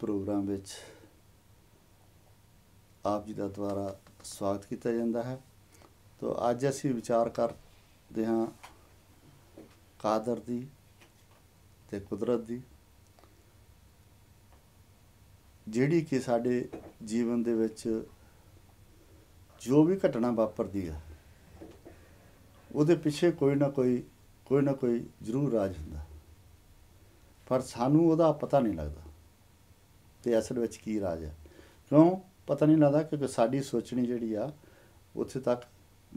programme ਵਿੱਚ ਆਪ ਜੀ ਦਾ ਦੁਆਰਾ ਸਵਾਗਤ ਕੀਤਾ ਜਾਂਦਾ ਹੈ ਤੋਂ ਅੱਜ ਅਸੀਂ ਵਿਚਾਰ ਕਰਦੇ ਹਾਂ ਕਾਦਰ ਦੀ ਤੇ ਕੁਦਰਤ ਦੀ ਜਿਹੜੀ ਕਿ ਸਾਡੇ ਜੀਵਨ ਦੇ ਵਿੱਚ ਜੋ ਵੀ ਘਟਨਾ ਵਾਪਰਦੀ ਹੈ ਉਹਦੇ ਪਿੱਛੇ ਕੋਈ ਨਾ ਕੋਈ ਕੋਈ ਨਾ ਕੋਈ ਜ਼ਰੂਰ ਰਾਜ ਹੁੰਦਾ ਪਰ ਸਾਨੂੰ ਉਹਦਾ ਪਤਾ ਨਹੀਂ ਲੱਗਦਾ ਤੇ ਅਸਲ ਵਿੱਚ ਕੀ ਰਾਜ ਹੈ ਕਿਉਂ ਪਤਾ ਨਹੀਂ ਲੱਗਦਾ ਕਿਉਂਕਿ ਸਾਡੀ ਸੋਚਣੀ ਜਿਹੜੀ ਆ ਉੱਥੇ ਤੱਕ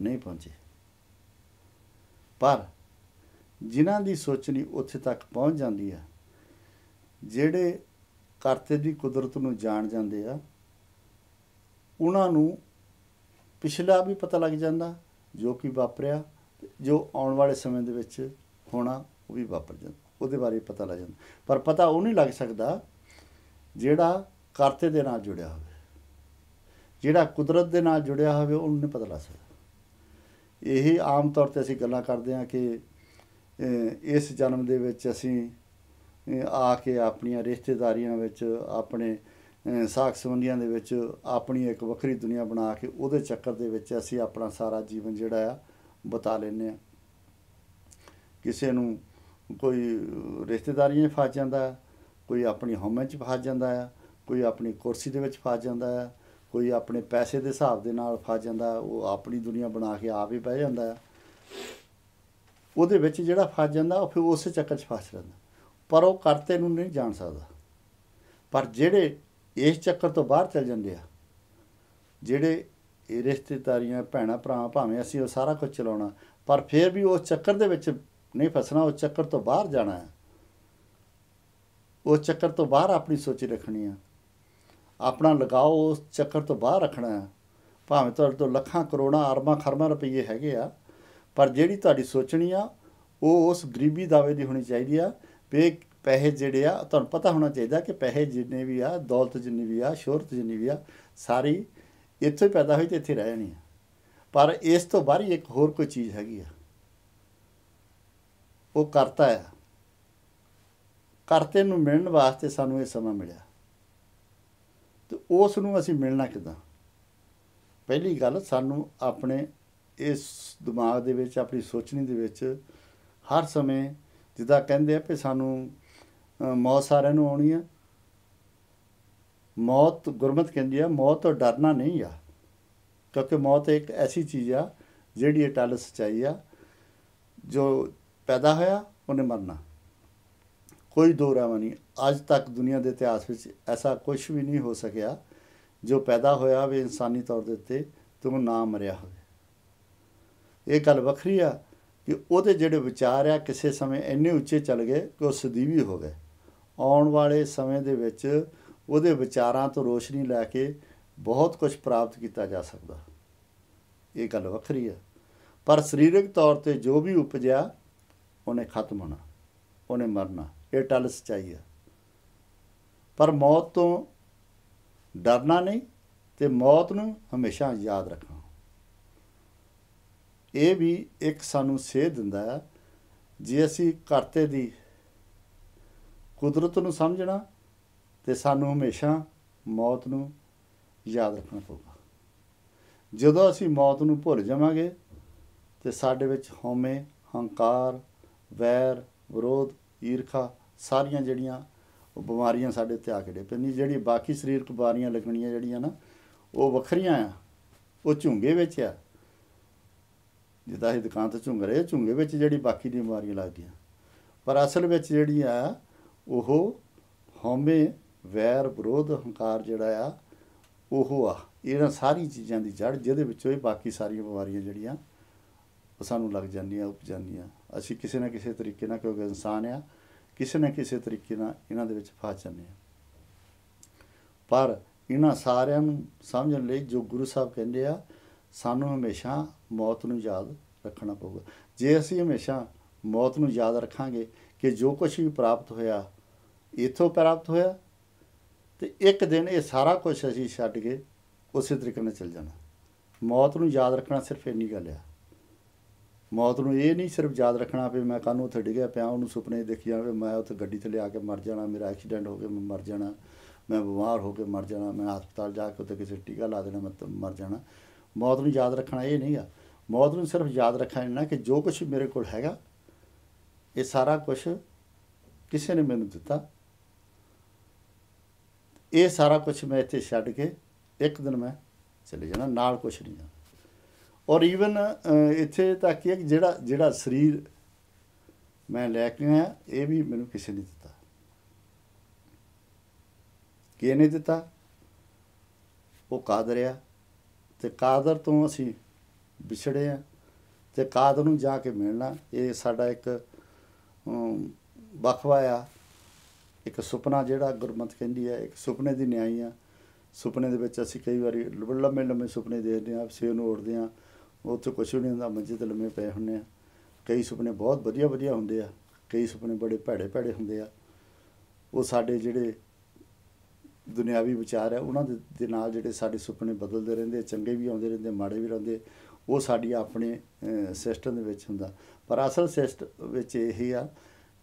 ਨਹੀਂ ਪਹੁੰਚੀ ਪਰ ਜਿਨ੍ਹਾਂ ਦੀ ਸੋਚਣੀ ਉੱਥੇ ਤੱਕ ਪਹੁੰਚ ਜਾਂਦੀ ਆ ਜਿਹੜੇ ਕਰਤੇ ਦੀ ਕੁਦਰਤ ਨੂੰ ਜਾਣ ਜਾਂਦੇ ਆ ਉਹਨਾਂ ਨੂੰ ਪਿਛਲਾ ਵੀ ਪਤਾ ਲੱਗ ਜਾਂਦਾ ਜੋ ਕਿ ਵਾਪਰਿਆ ਜੋ ਆਉਣ ਵਾਲੇ ਸਮੇਂ ਦੇ ਵਿੱਚ ਹੋਣਾ ਉਹ ਵੀ ਵਾਪਰ ਜਾਂਦਾ ਉਹਦੇ ਬਾਰੇ ਪਤਾ ਲੱਗ ਜਾਂਦਾ ਪਰ ਪਤਾ ਉਹ ਨਹੀਂ ਲੱਗ ਸਕਦਾ ਜਿਹੜਾ ਕਰਤੇ ਦੇ ਨਾਲ ਜੁੜਿਆ ਹੋਵੇ ਜਿਹੜਾ ਕੁਦਰਤ ਦੇ ਨਾਲ ਜੁੜਿਆ ਹੋਵੇ ਉਹਨੂੰ ਨਹੀਂ ਪਤਾ ਲੱਗ ਸਕਦਾ ਇਹ ਆਮ ਤੌਰ ਤੇ ਅਸੀਂ ਗੱਲਾਂ ਕਰਦੇ ਹਾਂ ਕਿ ਇਸ ਜਨਮ ਦੇ ਵਿੱਚ ਅਸੀਂ ਆ ਕੇ ਆਪਣੀਆਂ ਰਿਸ਼ਤੇਦਾਰੀਆਂ ਵਿੱਚ ਆਪਣੇ ਸਾਖ ਸੰਬੰਧੀਆਂ ਦੇ ਵਿੱਚ ਆਪਣੀ ਇੱਕ ਵੱਖਰੀ ਦੁਨੀਆ ਬਣਾ ਕੇ ਉਹਦੇ ਚੱਕਰ ਦੇ ਵਿੱਚ ਅਸੀਂ ਆਪਣਾ ਸਾਰਾ ਜੀਵਨ ਜਿਹੜਾ ਆ ਬਤਾ ਲੈਨੇ ਆ ਕਿਸੇ ਨੂੰ ਕੋਈ ਰਿਸ਼ਤੇਦਾਰੀਆਂ 'ਚ ਫਸ ਜਾਂਦਾ ਕੋਈ ਆਪਣੀ ਹਉਮੈ 'ਚ ਫਸ ਜਾਂਦਾ ਆ ਕੋਈ ਆਪਣੀ ਕੁਰਸੀ ਦੇ ਵਿੱਚ ਫਸ ਜਾਂਦਾ ਆ ਕੋਈ ਆਪਣੇ ਪੈਸੇ ਦੇ ਹਿਸਾਬ ਦੇ ਨਾਲ ਫਸ ਜਾਂਦਾ ਉਹ ਆਪਣੀ ਦੁਨੀਆ ਬਣਾ ਕੇ ਆਪ ਹੀ ਬਹਿ ਜਾਂਦਾ ਆ ਉਹਦੇ ਵਿੱਚ ਜਿਹੜਾ ਫਸ ਜਾਂਦਾ ਉਹ ਫਿਰ ਉਸੇ ਚੱਕਰ 'ਚ ਫਸ ਰਹਿੰਦਾ ਪਰ ਉਹ ਕਰਤੇ ਨੂੰ ਨਹੀਂ ਜਾਣ ਸਕਦਾ ਪਰ ਜਿਹੜੇ ਇਸ ਚੱਕਰ ਤੋਂ ਬਾਹਰ ਚੱਲ ਜਾਂਦੇ ਆ ਜਿਹੜੇ ਇਹ ਰਿਸ਼ਤੇਦਾਰੀਆਂ ਭੈਣਾ ਭਰਾ ਭਾਵੇਂ ਅਸੀਂ ਉਹ ਸਾਰਾ ਕੁਝ ਚਲਾਉਣਾ ਪਰ ਫਿਰ ਵੀ ਉਸ ਚੱਕਰ ਦੇ ਵਿੱਚ ਨਹੀਂ ਫਸਣਾ ਉਸ ਚੱਕਰ ਤੋਂ ਬਾਹਰ ਜਾਣਾ ਹੈ ਉਸ ਚੱਕਰ ਤੋਂ ਬਾਹਰ ਆਪਣੀ ਸੋਚ ਰੱਖਣੀ ਆ ਆਪਣਾ ਲਗਾਓ ਉਸ ਚੱਕਰ ਤੋਂ ਬਾਹਰ ਰੱਖਣਾ ਹੈ ਭਾਵੇਂ ਤੁਹਾਡੇ ਤੋਂ ਲੱਖਾਂ ਕਰੋੜਾਂ ਅਰਬਾਂ ਖਰਬਾਂ ਰੁਪਏ ਹੈਗੇ ਆ ਪਰ ਜਿਹੜੀ ਤੁਹਾਡੀ ਸੋਚਣੀ ਆ ਉਹ ਉਸ ਗਰੀਬੀ ਦਾਵੇ ਦੀ ਹੋਣੀ ਚਾਹੀਦੀ ਆ ਵੀ ਪੈਸੇ ਜਿਹੜੇ ਆ ਤੁਹਾਨੂੰ ਪਤਾ ਹੋਣਾ ਚਾਹੀਦਾ ਕਿ ਪੈਸੇ ਜਿੰਨੇ ਵੀ ਆ ਦੌਲਤ ਜਿੰਨੀ ਵੀ ਆ ਸ਼ੋਹਰਤ ਜਿੰਨੀ ਵੀ ਆ ਸਾਰੀ ਇੱਥੇ ਹੀ ਪੈਦਾ ਹੋਈ ਤੇ ਇੱਥੇ ਰਹਿ ਜਾਣੀ ਆ ਪਰ ਇਸ ਤੋਂ ਬਾਹਰ ਇੱਕ ਹੋਰ ਕੋਈ ਚੀਜ਼ ਹੈਗੀ ਆ ਉਹ ਕਰਤਾ ਹੈ ਕਰਤੇ ਨੂੰ ਮਿਲਣ ਵਾਸਤੇ ਸਾਨੂੰ ਇਹ ਸਮਾਂ ਮਿਲਿਆ ਤੇ ਉਸ ਨੂੰ ਅਸੀਂ ਮਿਲਣਾ ਕਿਦਾਂ ਪਹਿਲੀ ਗੱਲ ਸਾਨੂੰ ਆਪਣੇ ਇਸ ਦਿਮਾਗ ਦੇ ਵਿੱਚ ਆਪਣੀ ਸੋਚਣੀ ਦੇ ਵਿੱਚ ਹਰ ਸਮੇਂ ਜਿੱਦਾਂ ਕਹਿੰਦੇ ਆ ਕਿ ਸਾਨੂੰ ਮੌਤ ਸਾਰਿਆਂ ਨੂੰ ਆਉਣੀ ਆ ਮੌਤ ਗੁਰਮਤ ਕਹਿੰਦੀ ਆ ਮੌਤ ਤੋਂ ਡਰਨਾ ਨਹੀਂ ਆ ਕਿਉਂਕਿ ਮੌਤ ਇੱਕ ਐਸੀ ਚੀਜ਼ ਆ ਜਿਹੜੀ ਅਟਲ ਸਚਾਈ ਆ ਜੋ ਪੈਦਾ ਹੋਇਆ ਉਹਨੇ ਮਰਨਾ ਕੋਈ ਦੋਰਾਵਾ ਨਹੀਂ ਅੱਜ ਤੱਕ ਦੁਨੀਆ ਦੇ ਇਤਿਹਾਸ ਵਿੱਚ ਐਸਾ ਕੁਝ ਵੀ ਨਹੀਂ ਹੋ ਸਕਿਆ ਜੋ ਪੈਦਾ ਹੋਇਆ ਵੀ ਇਨਸਾਨੀ ਤੌਰ ਦੇ ਉੱਤੇ ਤੂੰ ਨਾ ਮਰਿਆ ਹੋਵੇ ਇਹ ਗੱਲ ਵੱਖਰੀ ਆ ਕਿ ਉਹਦੇ ਜਿਹੜੇ ਵਿਚਾਰ ਆ ਕਿਸੇ ਸਮੇਂ ਇੰਨੇ ਉੱਚੇ ਚੱਲ ਗਏ ਕਿ ਉਹ ਸਦੀਵੀ ਹੋ ਗਏ ਆਉਣ ਵਾਲੇ ਸਮੇਂ ਦੇ ਵਿੱਚ ਉਹਦੇ ਵਿਚਾਰਾਂ ਤੋਂ ਰੋਸ਼ਨੀ ਲੈ ਕੇ ਬਹੁਤ ਕੁਝ ਪ੍ਰਾਪਤ ਕੀਤਾ ਜਾ ਸਕਦਾ ਇਹ ਗੱਲ ਵੱਖਰੀ ਆ ਪਰ ਸਰੀਰਕ ਤੌਰ ਤੇ ਜੋ ਵੀ ਉਪਜਿਆ ਉਹਨੇ ਖਤਮ ਹੋਣਾ ਉਹਨੇ ਮਰਨਾ ਇਹ ਟਲ ਸਚਾਈ ਆ ਪਰ ਮੌਤ ਤੋਂ ਡਰਨਾ ਨਹੀਂ ਤੇ ਮੌਤ ਨੂੰ ਹਮੇਸ਼ਾ ਯਾਦ ਰੱਖਣਾ ਇਹ ਵੀ ਇੱਕ ਸਾਨੂੰ ਸੇਧ ਦਿੰਦਾ ਹੈ ਜੇ ਅਸੀਂ ਕਰਤੇ ਦੀ ਕੁਦਰਤ ਨੂੰ ਸਮਝਣਾ ਤੇ ਸਾਨੂੰ ਹਮੇਸ਼ਾ ਮੌਤ ਨੂੰ ਯਾਦ ਰੱਖਣਾ ਪਊਗਾ ਜਦੋਂ ਅਸੀਂ ਮੌਤ ਨੂੰ ਭੁੱਲ ਜਾਵਾਂਗੇ ਤੇ ਸਾਡੇ ਵਿੱਚ ਹਉਮੈ ਹੰਕਾਰ ਵੈਰ ਵਿਰੋਧ ਈਰਖਾ ਸਾਰੀਆਂ ਜਿਹੜੀਆਂ ਉਹ ਬਿਮਾਰੀਆਂ ਸਾਡੇ ਤੇ ਆ ਕੇ ਪੈਂਦੀ ਜਿਹੜੀ ਬਾਕੀ ਸਰੀਰਕ ਬਿਮਾਰੀਆਂ ਲੱਗਣੀਆਂ ਜਿਹੜੀਆਂ ਨਾ ਉਹ ਵੱਖਰੀਆਂ ਆ ਉਹ ਝੁੰਗੇ ਵਿੱਚ ਆ ਜਿੱਦਾਂ ਇਹ ਦੁਕਾਨ ਤੇ ਝੁੰਗ ਰਹੇ ਝੁੰਗੇ ਵਿੱਚ ਜਿਹੜੀ ਬਾਕੀ ਦੀ ਬਿਮਾਰੀਆਂ ਲੱਗਦੀਆਂ ਪਰ ਅਸਲ ਵਿੱਚ ਜਿਹੜੀ ਆ ਉਹ ਹਉਮੈ ਵੈਰ ਵਿਰੋਧ ਹੰਕਾਰ ਜਿਹੜਾ ਆ ਉਹ ਆ ਇਹਨਾਂ ਸਾਰੀ ਚੀਜ਼ਾਂ ਦੀ ਜੜ ਜਿਹਦੇ ਵਿੱਚੋਂ ਇਹ ਬਾਕੀ ਸਾਰੀਆਂ ਬਿਮਾਰੀਆਂ ਜਿਹੜੀਆਂ ਸਾਨੂੰ ਲੱਗ ਜਾਂਦੀਆਂ ਉਪ ਜਾਂਦੀਆਂ ਅਸੀਂ ਕਿਸੇ ਨਾ ਕਿਸੇ ਤਰੀਕੇ ਨਾਲ ਕਿਉਂਕਿ ਇਨਸਾਨ ਆ ਕਿਸੇ ਨਾ ਕਿਸੇ ਤਰੀਕੇ ਨਾਲ ਇਹਨਾਂ ਦੇ ਵਿੱਚ ਫਸ ਜਾਂਦੇ ਆ ਪਰ ਇਹਨਾਂ ਸਾਰਿਆਂ ਨੂੰ ਸਮਝਣ ਲਈ ਜੋ ਗੁਰੂ ਸਾਹਿਬ ਕਹਿੰਦੇ ਆ ਸਾਨੂੰ ਹਮੇਸ਼ਾ ਮੌਤ ਨੂੰ ਯਾਦ ਰੱਖਣਾ ਪਊਗਾ ਜੇ ਅਸੀਂ ਹਮੇਸ਼ਾ ਮੌਤ ਨੂੰ ਯਾਦ ਰੱਖਾਂਗੇ ਕਿ ਜੋ ਕੁਝ ਵੀ ਪ੍ਰਾਪਤ ਹੋਇਆ ਇਥੋਂ ਪ੍ਰਾਪਤ ਹੋਇਆ ਤੇ ਇੱਕ ਦਿਨ ਇਹ ਸਾਰਾ ਕੁਝ ਅਸੀਂ ਛੱਡ ਕੇ ਉਸੇ ਤਰੀਕੇ ਨਾਲ ਚੱਲ ਜਾਣਾ ਮੌਤ ਨੂੰ ਯਾਦ ਰੱਖਣਾ ਸਿਰਫ ਇੰਨੀ ਗੱਲ ਆ ਮੌਤ ਨੂੰ ਇਹ ਨਹੀਂ ਸਿਰਫ ਯਾਦ ਰੱਖਣਾ ਵੀ ਮੈਂ ਕਾਨੂੰ ਉੱਥੇ ਡਿੱਗਿਆ ਪਿਆ ਉਹਨੂੰ ਸੁਪਨੇ ਦੇਖੀ ਜਾਵੇ ਮੈਂ ਉੱਥੇ ਗੱਡੀ ਤੇ ਲਿਆ ਕੇ ਮਰ ਜਾਣਾ ਮੇਰਾ ਐਕਸੀਡੈਂਟ ਹੋ ਕੇ ਮੈਂ ਮਰ ਜਾਣਾ ਮੈਂ ਬਿਮਾਰ ਹੋ ਕੇ ਮਰ ਜਾਣਾ ਮੈਂ ਹਸਪਤਾਲ ਜਾ ਕੇ ਉੱਥੇ ਕਿਸੇ ਟੀਕਾ ਲਾ ਦੇਣਾ ਮੈਂ ਮਰ ਜਾਣਾ ਮੌਤ ਨੂੰ ਯਾਦ ਰੱਖਣਾ ਇਹ ਨਹੀਂ ਆ ਮੌਤ ਨੂੰ ਸਿਰਫ ਯਾਦ ਰੱਖਣਾ ਇਹ ਨਾ ਕਿ ਜੋ ਕੁਝ ਮੇਰੇ ਕੋਲ ਹੈਗਾ ਇਹ ਸਾਰਾ ਕੁਝ ਕਿਸੇ ਨੇ ਮੈਨੂੰ ਦਿੱਤਾ ਇਹ ਸਾਰਾ ਕੁਝ ਮੈਂ ਇੱਥੇ ਛੱਡ ਕੇ ਇੱਕ ਦਿਨ ਮੈਂ ਚਲੇ ਜਾਣਾ ਨਾਲ ਕੁਝ ਨਹੀਂ ਜਾਣਾ ਔਰ ਇਵਨ ਇੱਥੇ ਤੱਕ ਕਿ ਜਿਹੜਾ ਜਿਹੜਾ ਸਰੀਰ ਮੈਂ ਲੈ ਕੇ ਆਇਆ ਇਹ ਵੀ ਮੈਨੂੰ ਕਿਸੇ ਨੇ ਦਿੱਤਾ ਕਿਹ ਨੇ ਦਿੱਤਾ ਉਹ ਕਾਦਰ ਆ ਤੇ ਕਾਦਰ ਤੋਂ ਅਸੀਂ ਵਿਛੜੇ ਆ ਤੇ ਕਾਦਰ ਨੂੰ ਜਾ ਕੇ ਮਿਲਣਾ ਇਹ ਸਾਡਾ ਇੱਕ ਵਖਵਾ ਆ ਇੱਕ ਸੁਪਨਾ ਜਿਹੜਾ ਗੁਰਮਤ ਕਹਿੰਦੀ ਹੈ ਇੱਕ ਸੁਪਨੇ ਦੀ ਨਿਆਈ ਆ ਸੁਪਨੇ ਦੇ ਵਿੱਚ ਅਸੀਂ ਕਈ ਵਾਰੀ ਲੰਮੇ ਲੰਮੇ ਸੁਪਨੇ ਦੇਖਦੇ ਆ ਸੇ ਨੂੰ ਓੜਦੇ ਆ ਉੱਥੇ ਕੁਝ ਨਹੀਂ ਹੁੰਦਾ ਮੰਜੇ ਤੇ ਲੰਮੇ ਪਏ ਹੁੰਨੇ ਆ ਕਈ ਸੁਪਨੇ ਬਹੁਤ ਵਧੀਆ ਵਧੀਆ ਹੁੰਦੇ ਆ ਕਈ ਸੁਪਨੇ ਬੜੇ ਭੜੇ ਭੜੇ ਹੁੰਦੇ ਆ ਉਹ ਸਾਡੇ ਜਿਹੜੇ ਦੁਨਿਆਵੀ ਵਿਚਾਰ ਹੈ ਉਹਨਾਂ ਦੇ ਨਾਲ ਜਿਹੜੇ ਸਾਡੇ ਸੁਪਨੇ ਬਦਲਦੇ ਰਹਿੰਦੇ ਚੰਗੇ ਵੀ ਆਉਂਦੇ ਰਹਿੰਦੇ ਮਾੜੇ ਵੀ ਰਹਿੰਦੇ ਉਹ ਸਾਡੀ ਆਪਣੇ ਸਿਸਟਮ ਦੇ ਵਿੱਚ ਹੁੰਦਾ ਪਰ ਅਸਲ ਸਿਸਟਮ ਵਿੱਚ ਇਹ ਆ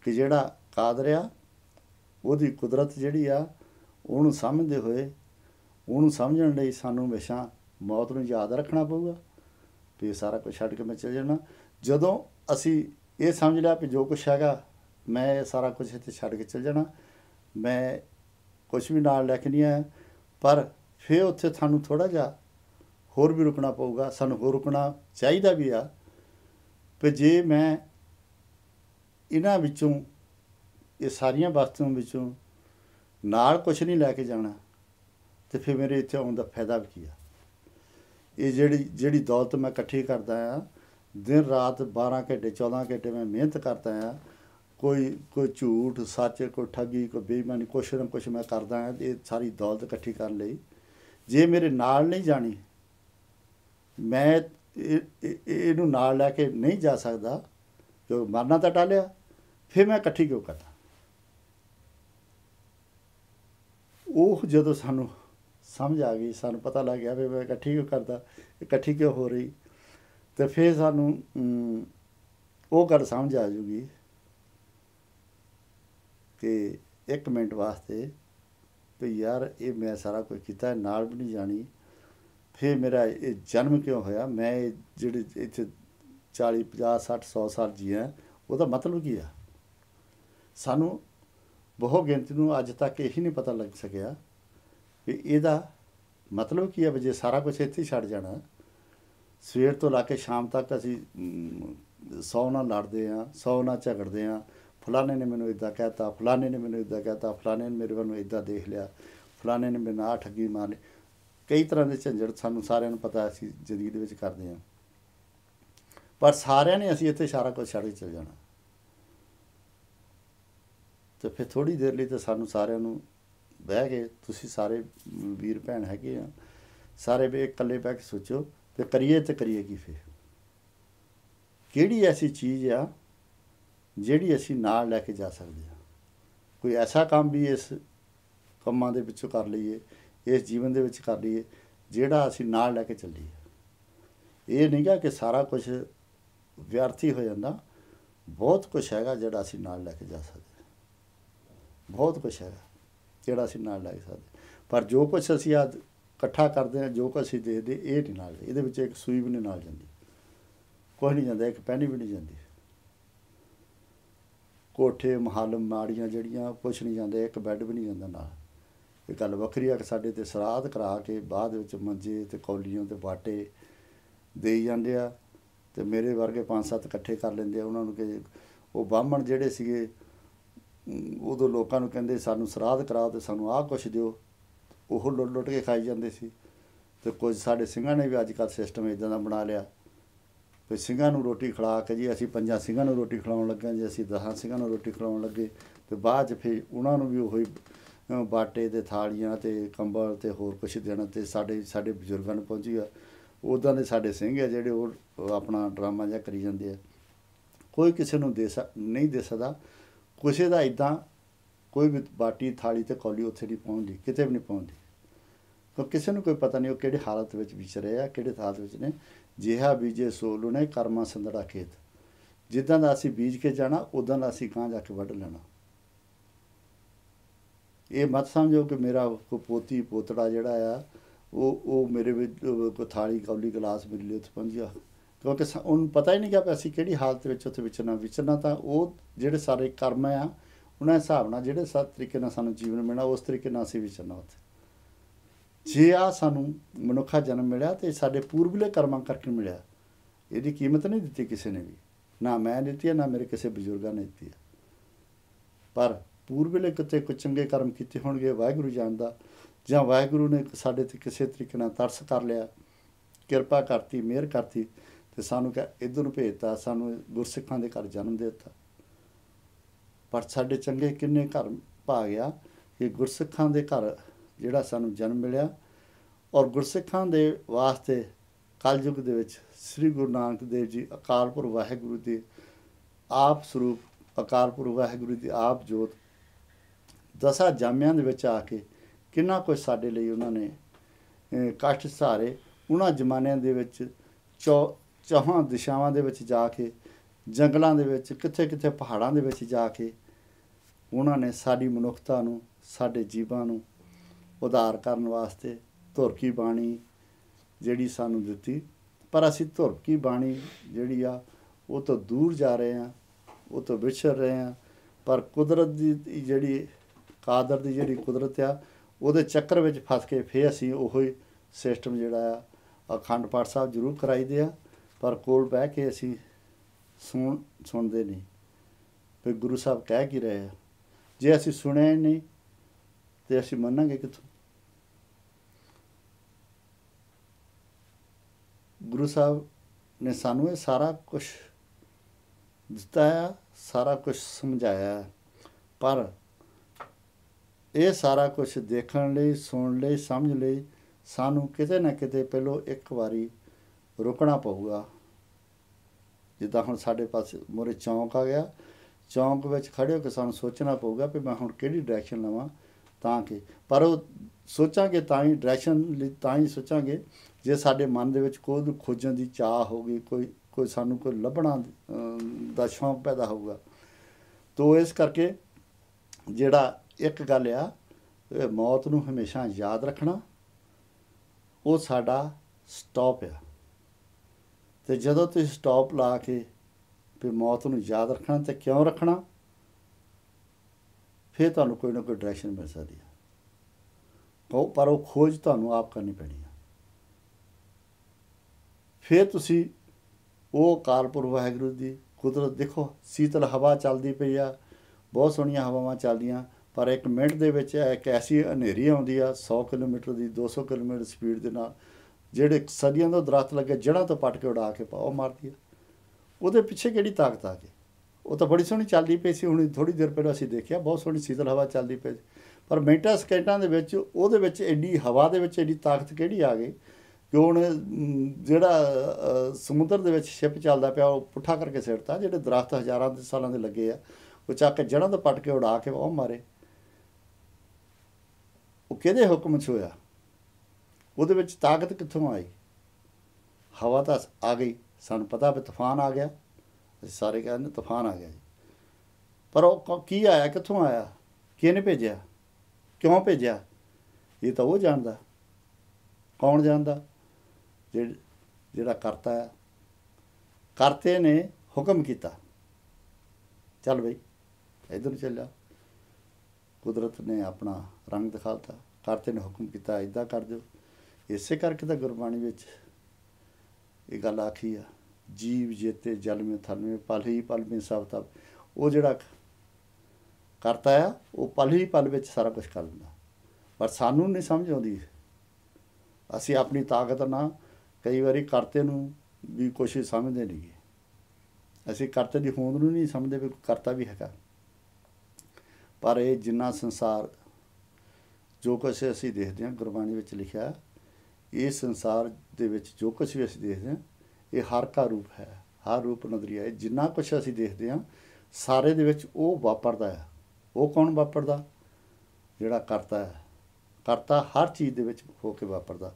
ਕਿ ਜਿਹੜਾ ਕਾਦਰ ਆ ਉਹਦੀ ਕੁਦਰਤ ਜਿਹੜੀ ਆ ਉਹਨੂੰ ਸਮਝਦੇ ਹੋਏ ਉਹਨੂੰ ਸਮਝਣ ਲਈ ਸਾਨੂੰ ਹਮੇਸ਼ਾ ਮੌਤ ਨੂੰ ਯਾਦ ਰੱਖਣਾ ਪਊਗਾ ਵੀ ਸਾਰਾ ਕੁਝ ਛੱਡ ਕੇ ਮੈਂ ਚਲ ਜਾਣਾ ਜਦੋਂ ਅਸੀਂ ਇਹ ਸਮਝ ਲਿਆ ਕਿ ਜੋ ਕੁਝ ਹੈਗਾ ਮੈਂ ਇਹ ਸਾਰਾ ਕੁਝ ਇੱਥੇ ਛੱਡ ਕੇ ਚਲ ਜਾਣਾ ਮੈਂ ਕੁਝ ਵੀ ਨਾਲ ਲੈ ਕੇ ਨਹੀਂ ਆਇਆ ਪਰ ਫੇ ਉੱਥੇ ਤੁਹਾਨੂੰ ਥੋੜਾ ਜਿਹਾ ਹੋਰ ਵੀ ਰੁਕਣਾ ਪਊਗਾ ਸਾਨੂੰ ਹੋਰ ਰੁਕਣਾ ਚਾਹੀਦਾ ਵੀ ਆ ਕਿ ਜੇ ਮੈਂ ਇਹਨਾਂ ਵਿੱਚੋਂ ਇਹ ਸਾਰੀਆਂ ਵਸਤੂਆਂ ਵਿੱਚੋਂ ਨਾਲ ਕੁਝ ਨਹੀਂ ਲੈ ਕੇ ਜਾਣਾ ਤੇ ਫਿਰ ਮੇਰੇ ਇੱਥੇ ਆਉਣ ਦਾ ਫਾਇਦਾ ਵੀ ਕੀ ਆ ਇਹ ਜਿਹੜੀ ਜਿਹੜੀ ਦੌਲਤ ਮੈਂ ਇਕੱਠੀ ਕਰਦਾ ਆ ਦਿਨ ਰਾਤ 12 ਘੰਟੇ 14 ਘੰਟੇ ਮੈਂ ਮਿਹਨਤ ਕਰਦਾ ਆ ਕੋਈ ਕੋਈ ਝੂਠ ਸੱਚ ਕੋਈ ਠੱਗੀ ਕੋਈ ਬੇਈਮਾਨੀ ਕੁਛ ਨਾ ਕੁਛ ਮੈਂ ਕਰਦਾ ਆ ਇਹ ਸਾਰੀ ਦੌਲਤ ਇਕੱਠੀ ਕਰਨ ਲਈ ਜੇ ਮੇਰੇ ਨਾਲ ਨਹੀਂ ਜਾਣੀ ਮੈਂ ਇਹਨੂੰ ਨਾਲ ਲੈ ਕੇ ਨਹੀਂ ਜਾ ਸਕਦਾ ਜੋ ਮਰਨਾ ਤਾਂ ਟਾਲਿਆ ਫਿਰ ਮੈਂ ਇਕੱਠੀ ਕਿਉਂ ਕਰਦਾ ਉਹ ਜਦੋਂ ਸਾਨੂੰ ਸਮਝ ਆ ਗਈ ਸਾਨੂੰ ਪਤਾ ਲੱਗ ਗਿਆ ਵੀ ਮੈਂ ਇਕੱਠੀ ਕਿਉਂ ਕਰਦਾ ਇਕੱਠੀ ਕਿਉਂ ਹੋ ਰਹੀ ਤੇ ਫਿਰ ਸਾਨੂੰ ਉਹ ਗੱਲ ਸਮਝ ਆ ਜੂਗੀ ਕਿ ਇੱਕ ਮਿੰਟ ਵਾਸਤੇ ਤੇ ਯਾਰ ਇਹ ਮੈਂ ਸਾਰਾ ਕੁਝ ਕੀਤਾ ਨਾਲ ਵੀ ਨਹੀਂ ਜਾਣੀ ਫਿਰ ਮੇਰਾ ਇਹ ਜਨਮ ਕਿਉਂ ਹੋਇਆ ਮੈਂ ਜਿਹੜੇ ਇੱਥੇ 40 50 60 100 ਸਾਲ ਜੀਆ ਉਹਦਾ ਮਤਲਬ ਕੀ ਆ ਸਾਨੂੰ ਬਹੁ ਗਿਣਤੀ ਨੂੰ ਅੱਜ ਤੱਕ ਹੀ ਨਹੀਂ ਪਤਾ ਲੱਗ ਸਕਿਆ ਇਹਦਾ ਮਤਲਬ ਕੀ ਹੈ ਵੀ ਜੇ ਸਾਰਾ ਕੁਝ ਇੱਥੇ ਹੀ ਛੱਡ ਜਾਣਾ ਸਵੇਰ ਤੋਂ ਲਾ ਕੇ ਸ਼ਾਮ ਤੱਕ ਅਸੀਂ ਸੌ ਨਾਲ ਲੜਦੇ ਆ ਸੌ ਨਾਲ ਝਗੜਦੇ ਆ ਫਲਾਣੇ ਨੇ ਮੈਨੂੰ ਇਦਾਂ ਕਹਿਤਾ ਫਲਾਣੇ ਨੇ ਮੈਨੂੰ ਇਦਾਂ ਕਹਿਤਾ ਫਲਾਣੇ ਨੇ ਮੇਰੇ ਵੱਲੋਂ ਨੂੰ ਇਦਾਂ ਦੇਖ ਲਿਆ ਫਲਾਣੇ ਨੇ ਮੈਨੂੰ ਆ ਠੱਗੀ ਮਾਰ ਲਈ ਕਈ ਤਰ੍ਹਾਂ ਦੇ ਝੰਜੜ ਸਾਨੂੰ ਸਾਰਿਆਂ ਨੂੰ ਪਤਾ ਅਸੀਂ ਜ਼ਿੰਦਗੀ ਦੇ ਵਿੱਚ ਕਰਦੇ ਆ ਪਰ ਸਾਰਿਆਂ ਨੇ ਅਸੀਂ ਇੱਥੇ ਸਾਰਾ ਕੁਝ ਛੱਡ ਕੇ ਚਲ ਜਾਣਾ ਤੇ ਫਿਰ ਥੋੜੀ ਦੇਰ ਲਈ ਤਾਂ ਸਾਨੂੰ ਸਾਰਿਆਂ ਨੂੰ ਬਹਿ ਕੇ ਤੁਸੀਂ ਸਾਰੇ ਵੀਰ ਭੈਣ ਹੈਗੇ ਆ ਸਾਰੇ ਵੀ ਇਕੱਲੇ ਬਹਿ ਕੇ ਸੋਚੋ ਤੇ ਕਰੀਏ ਤੇ ਕਰੀਏ ਕੀ ਫੇਰ ਕਿਹੜੀ ਐਸੀ ਚੀਜ਼ ਆ ਜਿਹੜੀ ਅਸੀਂ ਨਾਲ ਲੈ ਕੇ ਜਾ ਸਕਦੇ ਆ ਕੋਈ ਐਸਾ ਕੰਮ ਵੀ ਇਸ ਕੰਮਾਂ ਦੇ ਵਿੱਚੋਂ ਕਰ ਲਈਏ ਇਸ ਜੀਵਨ ਦੇ ਵਿੱਚ ਕਰ ਲਈਏ ਜਿਹੜਾ ਅਸੀਂ ਨਾਲ ਲੈ ਕੇ ਚੱਲੀਏ ਇਹ ਨਹੀਂ ਕਿ ਸਾਰਾ ਕੁਝ ਵਿਅਰਥੀ ਹੋ ਜਾਂਦਾ ਬਹੁਤ ਕੁਝ ਹੈਗਾ ਜਿਹੜਾ ਅਸੀਂ ਨਾਲ ਲੈ ਕੇ ਜਾ ਸਕਦੇ ਬਹੁਤ ਕੁਝ ਹੈਗਾ ਜਿਹੜਾ ਅਸੀਂ ਨਾਲ ਲੈ ਸਕਦੇ ਪਰ ਜੋ ਕੁਝ ਅਸੀਂ ਆ ਇਕੱਠਾ ਕਰਦੇ ਹਾਂ ਜੋ ਕੁਝ ਅਸੀਂ ਦੇਦੇ ਇਹ ਨਹੀਂ ਨਾਲ ਇਹਦੇ ਵਿੱਚ ਇੱਕ ਸੂਈ ਵੀ ਨਹੀਂ ਨਾਲ ਜਾਂਦੀ ਕੋਈ ਨਹੀਂ ਜਾਂਦਾ ਇੱਕ ਪੈਣੀ ਵੀ ਨਹੀਂ ਜਾਂਦੀ ਕੋਠੇ ਮਹਾਲ ਮਾੜੀਆਂ ਜਿਹੜੀਆਂ ਕੁਛ ਨਹੀਂ ਜਾਂਦਾ ਇੱਕ ਬੈੱਡ ਵੀ ਨਹੀਂ ਜਾਂਦਾ ਨਾਲ ਇਹ ਗੱਲ ਵੱਖਰੀ ਆ ਕਿ ਸਾਡੇ ਤੇ ਸਰਾਦ ਕਰਾ ਕੇ ਬਾਅਦ ਵਿੱਚ ਮੰਜੇ ਤੇ ਕੌਲੀਆਂ ਤੇ ਬਾਟੇ ਦੇਈ ਜਾਂਦੇ ਆ ਤੇ ਮੇਰੇ ਵਰਗੇ ਪੰਜ ਸੱਤ ਇਕੱਠੇ ਕਰ ਲੈਂਦੇ ਆ ਉਹਨਾਂ ਨੂੰ ਕਿ ਉਹ ਬਾਹਮਣ ਜਿਹੜੇ ਸੀਗੇ ਉਦੋਂ ਲੋਕਾਂ ਨੂੰ ਕਹਿੰਦੇ ਸਾਨੂੰ ਸਰਾਧ ਕਰਾਓ ਤੇ ਸਾਨੂੰ ਆਹ ਕੁਛ ਦਿਓ ਉਹ ਲੁੱਟ ਲੁੱਟ ਕੇ ਖਾਈ ਜਾਂਦੇ ਸੀ ਤੇ ਕੁਝ ਸਾਡੇ ਸਿੰਘਾਂ ਨੇ ਵੀ ਅੱਜ ਕੱਲ ਸਿਸਟਮ ਇਦਾਂ ਦਾ ਬਣਾ ਲਿਆ ਤੇ ਸਿੰਘਾਂ ਨੂੰ ਰੋਟੀ ਖਿਲਾ ਕੇ ਜੀ ਅਸੀਂ ਪੰਜਾਂ ਸਿੰਘਾਂ ਨੂੰ ਰੋਟੀ ਖਿਲਾਉਣ ਲੱਗੇ ਜੀ ਅਸੀਂ ਦਸਾਂ ਸਿੰਘਾਂ ਨੂੰ ਰੋਟੀ ਖਿਲਾਉਣ ਲੱਗੇ ਤੇ ਬਾਅਦ ਚ ਫੇ ਉਹਨਾਂ ਨੂੰ ਵੀ ਉਹੀ ਬਾਟੇ ਤੇ ਥਾਲੀਆਂ ਤੇ ਕੰਬਲ ਤੇ ਹੋਰ ਕੁਝ ਦੇਣਾ ਤੇ ਸਾਡੇ ਸਾਡੇ ਬਜ਼ੁਰਗਾਂ ਨੂੰ ਪਹੁੰਚੀ ਆ ਉਦਾਂ ਦੇ ਸਾਡੇ ਸਿੰਘ ਆ ਜਿਹੜੇ ਉਹ ਆਪਣਾ ਡਰਾਮਾ ਜਿਹਾ ਕਰੀ ਜਾਂਦੇ ਆ ਕੋਈ ਕਿਸੇ ਨੂੰ ਦੇ ਨਹੀਂ ਦੇ ਸਕਦਾ ਕਿਸੇ ਦਾ ਇਦਾਂ ਕੋਈ ਵੀ ਬਾਟੀ ਥਾਲੀ ਤੇ ਕੌਲੀ ਉੱਥੇ ਨਹੀਂ ਪਹੁੰਚਦੀ ਕਿਤੇ ਵੀ ਨਹੀਂ ਪਹੁੰਚਦੀ ਤਾਂ ਕਿਸੇ ਨੂੰ ਕੋਈ ਪਤਾ ਨਹੀਂ ਉਹ ਕਿਹੜੇ ਹਾਲਤ ਵਿੱਚ ਵਿਚਰੇ ਆ ਕਿਹੜੇ ਹਾਲਤ ਵਿੱਚ ਨੇ ਜਿਹਾ ਬੀਜੇ ਸੋ ਲੁਨੇ ਕਰਮਾ ਸੰਦੜਾ ਖੇਤ ਜਿੱਦਾਂ ਦਾ ਅਸੀਂ ਬੀਜ ਕੇ ਜਾਣਾ ਉਦਾਂ ਦਾ ਅਸੀਂ ਕਾਂ ਜਾ ਕੇ ਵੱਢ ਲੈਣਾ ਇਹ ਮਤ ਸਮਝੋ ਕਿ ਮੇਰਾ ਕੋ ਪੋਤੀ ਪੋਤੜਾ ਜਿਹੜਾ ਆ ਉਹ ਉਹ ਮੇਰੇ ਵਿੱਚ ਕੋ ਥਾਲੀ ਕੌਲੀ ਗਲਾਸ ਮਿਲ ਲਈ ਉੱਥੇ ਕਿਉਂਕਿ ਉਹਨੂੰ ਪਤਾ ਹੀ ਨਹੀਂ ਕਿ ਅਸੀਂ ਕਿਹੜੀ ਹਾਲਤ ਵਿੱਚ ਉੱਥੇ ਵਿਚਰਨਾ ਵਿਚਰਨਾ ਤਾਂ ਉਹ ਜਿਹੜੇ ਸਾਰੇ ਕਰਮ ਆ ਉਹਨਾਂ ਹਿਸਾਬ ਨਾਲ ਜਿਹੜੇ ਸਤ ਤਰੀਕੇ ਨਾਲ ਸਾਨੂੰ ਜੀਵਨ ਮਿਲਣਾ ਉਸ ਤਰੀਕੇ ਨਾਲ ਅਸੀਂ ਵਿਚਰਨਾ ਉੱਥੇ ਜੇ ਆ ਸਾਨੂੰ ਮਨੁੱਖਾ ਜਨਮ ਮਿਲਿਆ ਤੇ ਸਾਡੇ ਪੂਰਬਲੇ ਕਰਮਾਂ ਕਰਕੇ ਮਿਲਿਆ ਇਹਦੀ ਕੀਮਤ ਨਹੀਂ ਦਿੱਤੀ ਕਿਸੇ ਨੇ ਵੀ ਨਾ ਮੈਂ ਦਿੱਤੀ ਨਾ ਮੇਰੇ ਕਿਸੇ ਬਜ਼ੁਰਗਾਂ ਨੇ ਦਿੱਤੀ ਪਰ ਪੂਰਬਲੇ ਕਿਤੇ ਕੋ ਚੰਗੇ ਕਰਮ ਕੀਤੇ ਹੋਣਗੇ ਵਾਹਿਗੁਰੂ ਜਾਣਦਾ ਜਾਂ ਵਾਹਿਗੁਰੂ ਨੇ ਸਾਡੇ ਤੇ ਕਿਸੇ ਤਰੀਕੇ ਨਾਲ ਤਰਸ ਕਰ ਲਿਆ ਕਿਰਪਾ ਕਰਤੀ ਮਿਹਰ ਕਰਤੀ ਤੇ ਸਾਨੂੰ ਕਹ ਇਧਰ ਨੂੰ ਭੇਜਤਾ ਸਾਨੂੰ ਗੁਰਸਿੱਖਾਂ ਦੇ ਘਰ ਜਨਮ ਦੇ ਦਿੱਤਾ ਪਰ ਸਾਡੇ ਚੰਗੇ ਕਿੰਨੇ ਘਰ ਪਾ ਗਿਆ ਕਿ ਗੁਰਸਿੱਖਾਂ ਦੇ ਘਰ ਜਿਹੜਾ ਸਾਨੂੰ ਜਨਮ ਮਿਲਿਆ ਔਰ ਗੁਰਸਿੱਖਾਂ ਦੇ ਵਾਸਤੇ ਕਲਯੁਗ ਦੇ ਵਿੱਚ ਸ੍ਰੀ ਗੁਰੂ ਨਾਨਕ ਦੇਵ ਜੀ ਅਕਾਲ ਪੁਰਖ ਵਾਹਿਗੁਰੂ ਦੇ ਆਪ ਸਰੂਪ ਅਕਾਲ ਪੁਰਖ ਵਾਹਿਗੁਰੂ ਦੀ ਆਪ ਜੋਤ ਦਸਾਂ ਜਾਮਿਆਂ ਦੇ ਵਿੱਚ ਆ ਕੇ ਕਿੰਨਾ ਕੁਝ ਸਾਡੇ ਲਈ ਉਹਨਾਂ ਨੇ ਕਸ਼ਟ ਸਾਰੇ ਉਹਨਾਂ ਜ਼ਮਾਨਿਆਂ ਦੇ ਵਿੱਚ ਚੌ ਚਾਹਾਂ ਦਿਸ਼ਾਵਾਂ ਦੇ ਵਿੱਚ ਜਾ ਕੇ ਜੰਗਲਾਂ ਦੇ ਵਿੱਚ ਕਿੱਥੇ ਕਿੱਥੇ ਪਹਾੜਾਂ ਦੇ ਵਿੱਚ ਜਾ ਕੇ ਉਹਨਾਂ ਨੇ ਸਾਡੀ ਮਨੁੱਖਤਾ ਨੂੰ ਸਾਡੇ ਜੀਵਾਂ ਨੂੰ ਉਧਾਰ ਕਰਨ ਵਾਸਤੇ ਧੁਰ ਕੀ ਬਾਣੀ ਜਿਹੜੀ ਸਾਨੂੰ ਦਿੱਤੀ ਪਰ ਅਸੀਂ ਧੁਰ ਕੀ ਬਾਣੀ ਜਿਹੜੀ ਆ ਉਹ ਤੋਂ ਦੂਰ ਜਾ ਰਹੇ ਆ ਉਹ ਤੋਂ ਵਿਛੜ ਰਹੇ ਆ ਪਰ ਕੁਦਰਤ ਦੀ ਜਿਹੜੀ ਕਾਦਰ ਦੀ ਜਿਹੜੀ ਕੁਦਰਤ ਆ ਉਹਦੇ ਚੱਕਰ ਵਿੱਚ ਫਸ ਕੇ ਫੇ ਅਸੀਂ ਉਹੀ ਸਿਸਟਮ ਜਿਹੜਾ ਆ ਅਖੰਡ ਪਾਠ ਸਾਹਿਬ ਜ਼ਰੂਰ ਕਰਾਈਦੇ ਆ ਪਰ ਕੋਲ ਬਹਿ ਕੇ ਅਸੀਂ ਸੁਣ ਸੁਣਦੇ ਨਹੀਂ ਕਿ ਗੁਰੂ ਸਾਹਿਬ ਕਹਿ ਕੀ ਰਹੇ ਆ ਜੇ ਅਸੀਂ ਸੁਣਿਆ ਨਹੀਂ ਤੇ ਅਸੀਂ ਮੰਨਾਂਗੇ ਕਿਥੋਂ ਗੁਰੂ ਸਾਹਿਬ ਨੇ ਸਾਨੂੰ ਇਹ ਸਾਰਾ ਕੁਝ ਦਿੱਤਾ ਸਾਰਾ ਕੁਝ ਸਮਝਾਇਆ ਪਰ ਇਹ ਸਾਰਾ ਕੁਝ ਦੇਖਣ ਲਈ ਸੁਣ ਲਈ ਸਮਝ ਲਈ ਸਾਨੂੰ ਕਿਤੇ ਨਾ ਕਿਤੇ ਪਹਿਲੋ ਇੱਕ ਵਾਰੀ ਰੁਕਣਾ ਪਊਗਾ ਜਿੱਦਾਂ ਹੁਣ ਸਾਡੇ ਪਾਸੇ ਮੋਰੇ ਚੌਂਕ ਆ ਗਿਆ ਚੌਂਕ ਵਿੱਚ ਖੜੇ ਹੋ ਕੇ ਸਾਨੂੰ ਸੋਚਣਾ ਪਊਗਾ ਕਿ ਮੈਂ ਹੁਣ ਕਿਹੜੀ ਡਾਇਰੈਕਸ਼ਨ ਲਵਾਂ ਤਾਂ ਕਿ ਪਰ ਉਹ ਸੋਚਾਂਗੇ ਤਾਂ ਹੀ ਡਾਇਰੈਕਸ਼ਨ ਲਈ ਤਾਂ ਹੀ ਸੋਚਾਂਗੇ ਜੇ ਸਾਡੇ ਮਨ ਦੇ ਵਿੱਚ ਕੋਈ ਖੋਜਣ ਦੀ ਚਾਹ ਹੋਗੀ ਕੋਈ ਕੋਈ ਸਾਨੂੰ ਕੋਈ ਲੱਭਣਾ ਦਾ ਸ਼ੌਂਕ ਪੈਦਾ ਹੋਊਗਾ ਤੋ ਇਸ ਕਰਕੇ ਜਿਹੜਾ ਇੱਕ ਗੱਲ ਆ ਮੌਤ ਨੂੰ ਹਮੇਸ਼ਾ ਯਾਦ ਰੱਖਣਾ ਉਹ ਸਾਡਾ ਸਟਾਪ ਆ ਤੇ ਜਦੋਂ ਤੁਸੀਂ ਸਟਾਪ ਲਾ ਕੇ ਵੀ ਮੌਤ ਨੂੰ ਯਾਦ ਰੱਖਣਾ ਤੇ ਕਿਉਂ ਰੱਖਣਾ ਫਿਰ ਤੁਹਾਨੂੰ ਕੋਈ ਨਾ ਕੋਈ ਡਾਇਰੈਕਸ਼ਨ ਮਿਲ ਸਕਦੀ ਹੈ ਉਹ ਪਰ ਉਹ ਖੋਜ ਤੁਹਾਨੂੰ ਆਪ ਕਰਨੀ ਪੈਣੀ ਹੈ ਫਿਰ ਤੁਸੀਂ ਉਹ ਕਾਲਪੁਰ ਵਾਹਿਗੁਰੂ ਦੀ ਕੁਦਰਤ ਦੇਖੋ ਸੀਤਲ ਹਵਾ ਚੱਲਦੀ ਪਈ ਆ ਬਹੁਤ ਸੋਹਣੀਆਂ ਹਵਾਵਾਂ ਚੱਲਦੀਆਂ ਪਰ ਇੱਕ ਮਿੰਟ ਦੇ ਵਿੱਚ ਇੱਕ ਐਸੀ ਹਨੇਰੀ ਆਉਂਦੀ ਆ 100 ਕਿਲੋਮੀਟਰ ਦੀ 200 ਕਿਲੋਮੀਟਰ ਸਪੀਡ ਦੇ ਨਾਲ ਜਿਹੜੇ ਸਦੀਆਂ ਤੋਂ ਦਰਖਤ ਲੱਗੇ ਜੜਾਂ ਤੋਂ ਪਟਕੇ ਕੇ ਉਡਾ ਕੇ ਪਾਓ ਮਾਰਦੀ ਆ ਉਹਦੇ ਪਿੱਛੇ ਕਿਹੜੀ ਤਾਕਤ ਆ ਗਈ ਉਹ ਤਾਂ ਬੜੀ ਸੋਹਣੀ ਚੱਲਦੀ ਪਈ ਸੀ ਹੁਣ ਥੋੜੀ ਦੇਰ ਪਹਿਲਾਂ ਅਸੀਂ ਦੇਖਿਆ ਬਹੁਤ ਸੋਹਣੀ ਸੀਤਲ ਹਵਾ ਚੱਲਦੀ ਪਈ ਪਰ ਮਿੰਟਾਂ ਸਕਿੰਟਾਂ ਦੇ ਵਿੱਚ ਉਹਦੇ ਵਿੱਚ ਐਡੀ ਹਵਾ ਦੇ ਵਿੱਚ ਐਡੀ ਤਾਕਤ ਕਿਹੜੀ ਆ ਗਈ ਕਿ ਹੁਣ ਜਿਹੜਾ ਸਮੁੰਦਰ ਦੇ ਵਿੱਚ ਸ਼ਿਪ ਚੱਲਦਾ ਪਿਆ ਉਹ ਪੁੱਠਾ ਕਰਕੇ ਸਿਰਦਾ ਜਿਹੜੇ ਦਰਖਤ ਹਜ਼ਾਰਾਂ ਦੇ ਸਾਲਾਂ ਦੇ ਲੱਗੇ ਆ ਉਹ ਚੱਕ ਕੇ ਜੜਾਂ ਤੋਂ ਪਟਕੇ ਕੇ ਉਡਾ ਕੇ ਉਹ ਮਾਰੇ ਉਹ ਕਿਹਦੇ ਹੁਕਮ 'ਚ ਹੋਇਆ ਉਹਦੇ ਵਿੱਚ ਤਾਕਤ ਕਿੱਥੋਂ ਆਈ ਹਵਾ ਤਾਂ ਆ ਗਈ ਸਾਨੂੰ ਪਤਾ ਵੀ ਤੂਫਾਨ ਆ ਗਿਆ ਅਸੀਂ ਸਾਰੇ ਕਹਿੰਦੇ ਤੂਫਾਨ ਆ ਗਿਆ ਜੀ ਪਰ ਉਹ ਕੀ ਆਇਆ ਕਿੱਥੋਂ ਆਇਆ ਕਿਹਨੇ ਭੇਜਿਆ ਕਿਉਂ ਭੇਜਿਆ ਇਹ ਤਾਂ ਉਹ ਜਾਣਦਾ ਕੌਣ ਜਾਣਦਾ ਜਿਹੜਾ ਕਰਤਾ ਹੈ ਕਰਤੇ ਨੇ ਹੁਕਮ ਕੀਤਾ ਚੱਲ ਬਈ ਇਧਰ ਚੱਲਿਆ ਕੁਦਰਤ ਨੇ ਆਪਣਾ ਰੰਗ ਦਿਖਾਤਾ ਕਰਤੇ ਨੇ ਹੁਕਮ ਕੀਤਾ ਇਦਾਂ ਕਰ ਦਿਓ ਇਸੇ ਕਰਕੇ ਤਾਂ ਗੁਰਬਾਣੀ ਵਿੱਚ ਇਹ ਗੱਲ ਆਖੀ ਆ ਜੀਵ ਜੇਤੇ ਜਲ ਮੇ ਥਲ ਮੇ ਪਲ ਹੀ ਪਲ ਮੇ ਸਭ ਤਬ ਉਹ ਜਿਹੜਾ ਕਰਤਾ ਆ ਉਹ ਪਲ ਹੀ ਪਲ ਵਿੱਚ ਸਾਰਾ ਕੁਝ ਕਰ ਦਿੰਦਾ ਪਰ ਸਾਨੂੰ ਨਹੀਂ ਸਮਝ ਆਉਂਦੀ ਅਸੀਂ ਆਪਣੀ ਤਾਕਤ ਨਾਲ ਕਈ ਵਾਰੀ ਕਰਤੇ ਨੂੰ ਵੀ ਕੋਸ਼ਿਸ਼ ਸਮਝਦੇ ਨਹੀਂ ਅਸੀਂ ਕਰਤੇ ਦੀ ਹੋਂਦ ਨੂੰ ਨਹੀਂ ਸਮਝਦੇ ਵੀ ਕਰਤਾ ਵੀ ਹੈਗਾ ਪਰ ਇਹ ਜਿੰਨਾ ਸੰਸਾਰ ਜੋ ਕੁਝ ਅਸੀਂ ਦੇਖਦੇ ਹਾਂ ਗੁਰਬਾਣੀ ਵਿੱਚ ਲਿਖਿਆ ਇਹ ਸੰਸਾਰ ਦੇ ਵਿੱਚ ਜੋ ਕੁਝ ਵੀ ਅਸੀਂ ਦੇਖਦੇ ਹਾਂ ਇਹ ਹਰ ਕਾ ਰੂਪ ਹੈ ਹਰ ਰੂਪ ਨਜ਼ਰੀਆ ਹੈ ਜਿੰਨਾ ਕੁਝ ਅਸੀਂ ਦੇਖਦੇ ਹਾਂ ਸਾਰੇ ਦੇ ਵਿੱਚ ਉਹ ਵਾਪਰਦਾ ਹੈ ਉਹ ਕੌਣ ਵਾਪਰਦਾ ਜਿਹੜਾ ਕਰਤਾ ਹੈ ਕਰਤਾ ਹਰ ਚੀਜ਼ ਦੇ ਵਿੱਚ ਹੋ ਕੇ ਵਾਪਰਦਾ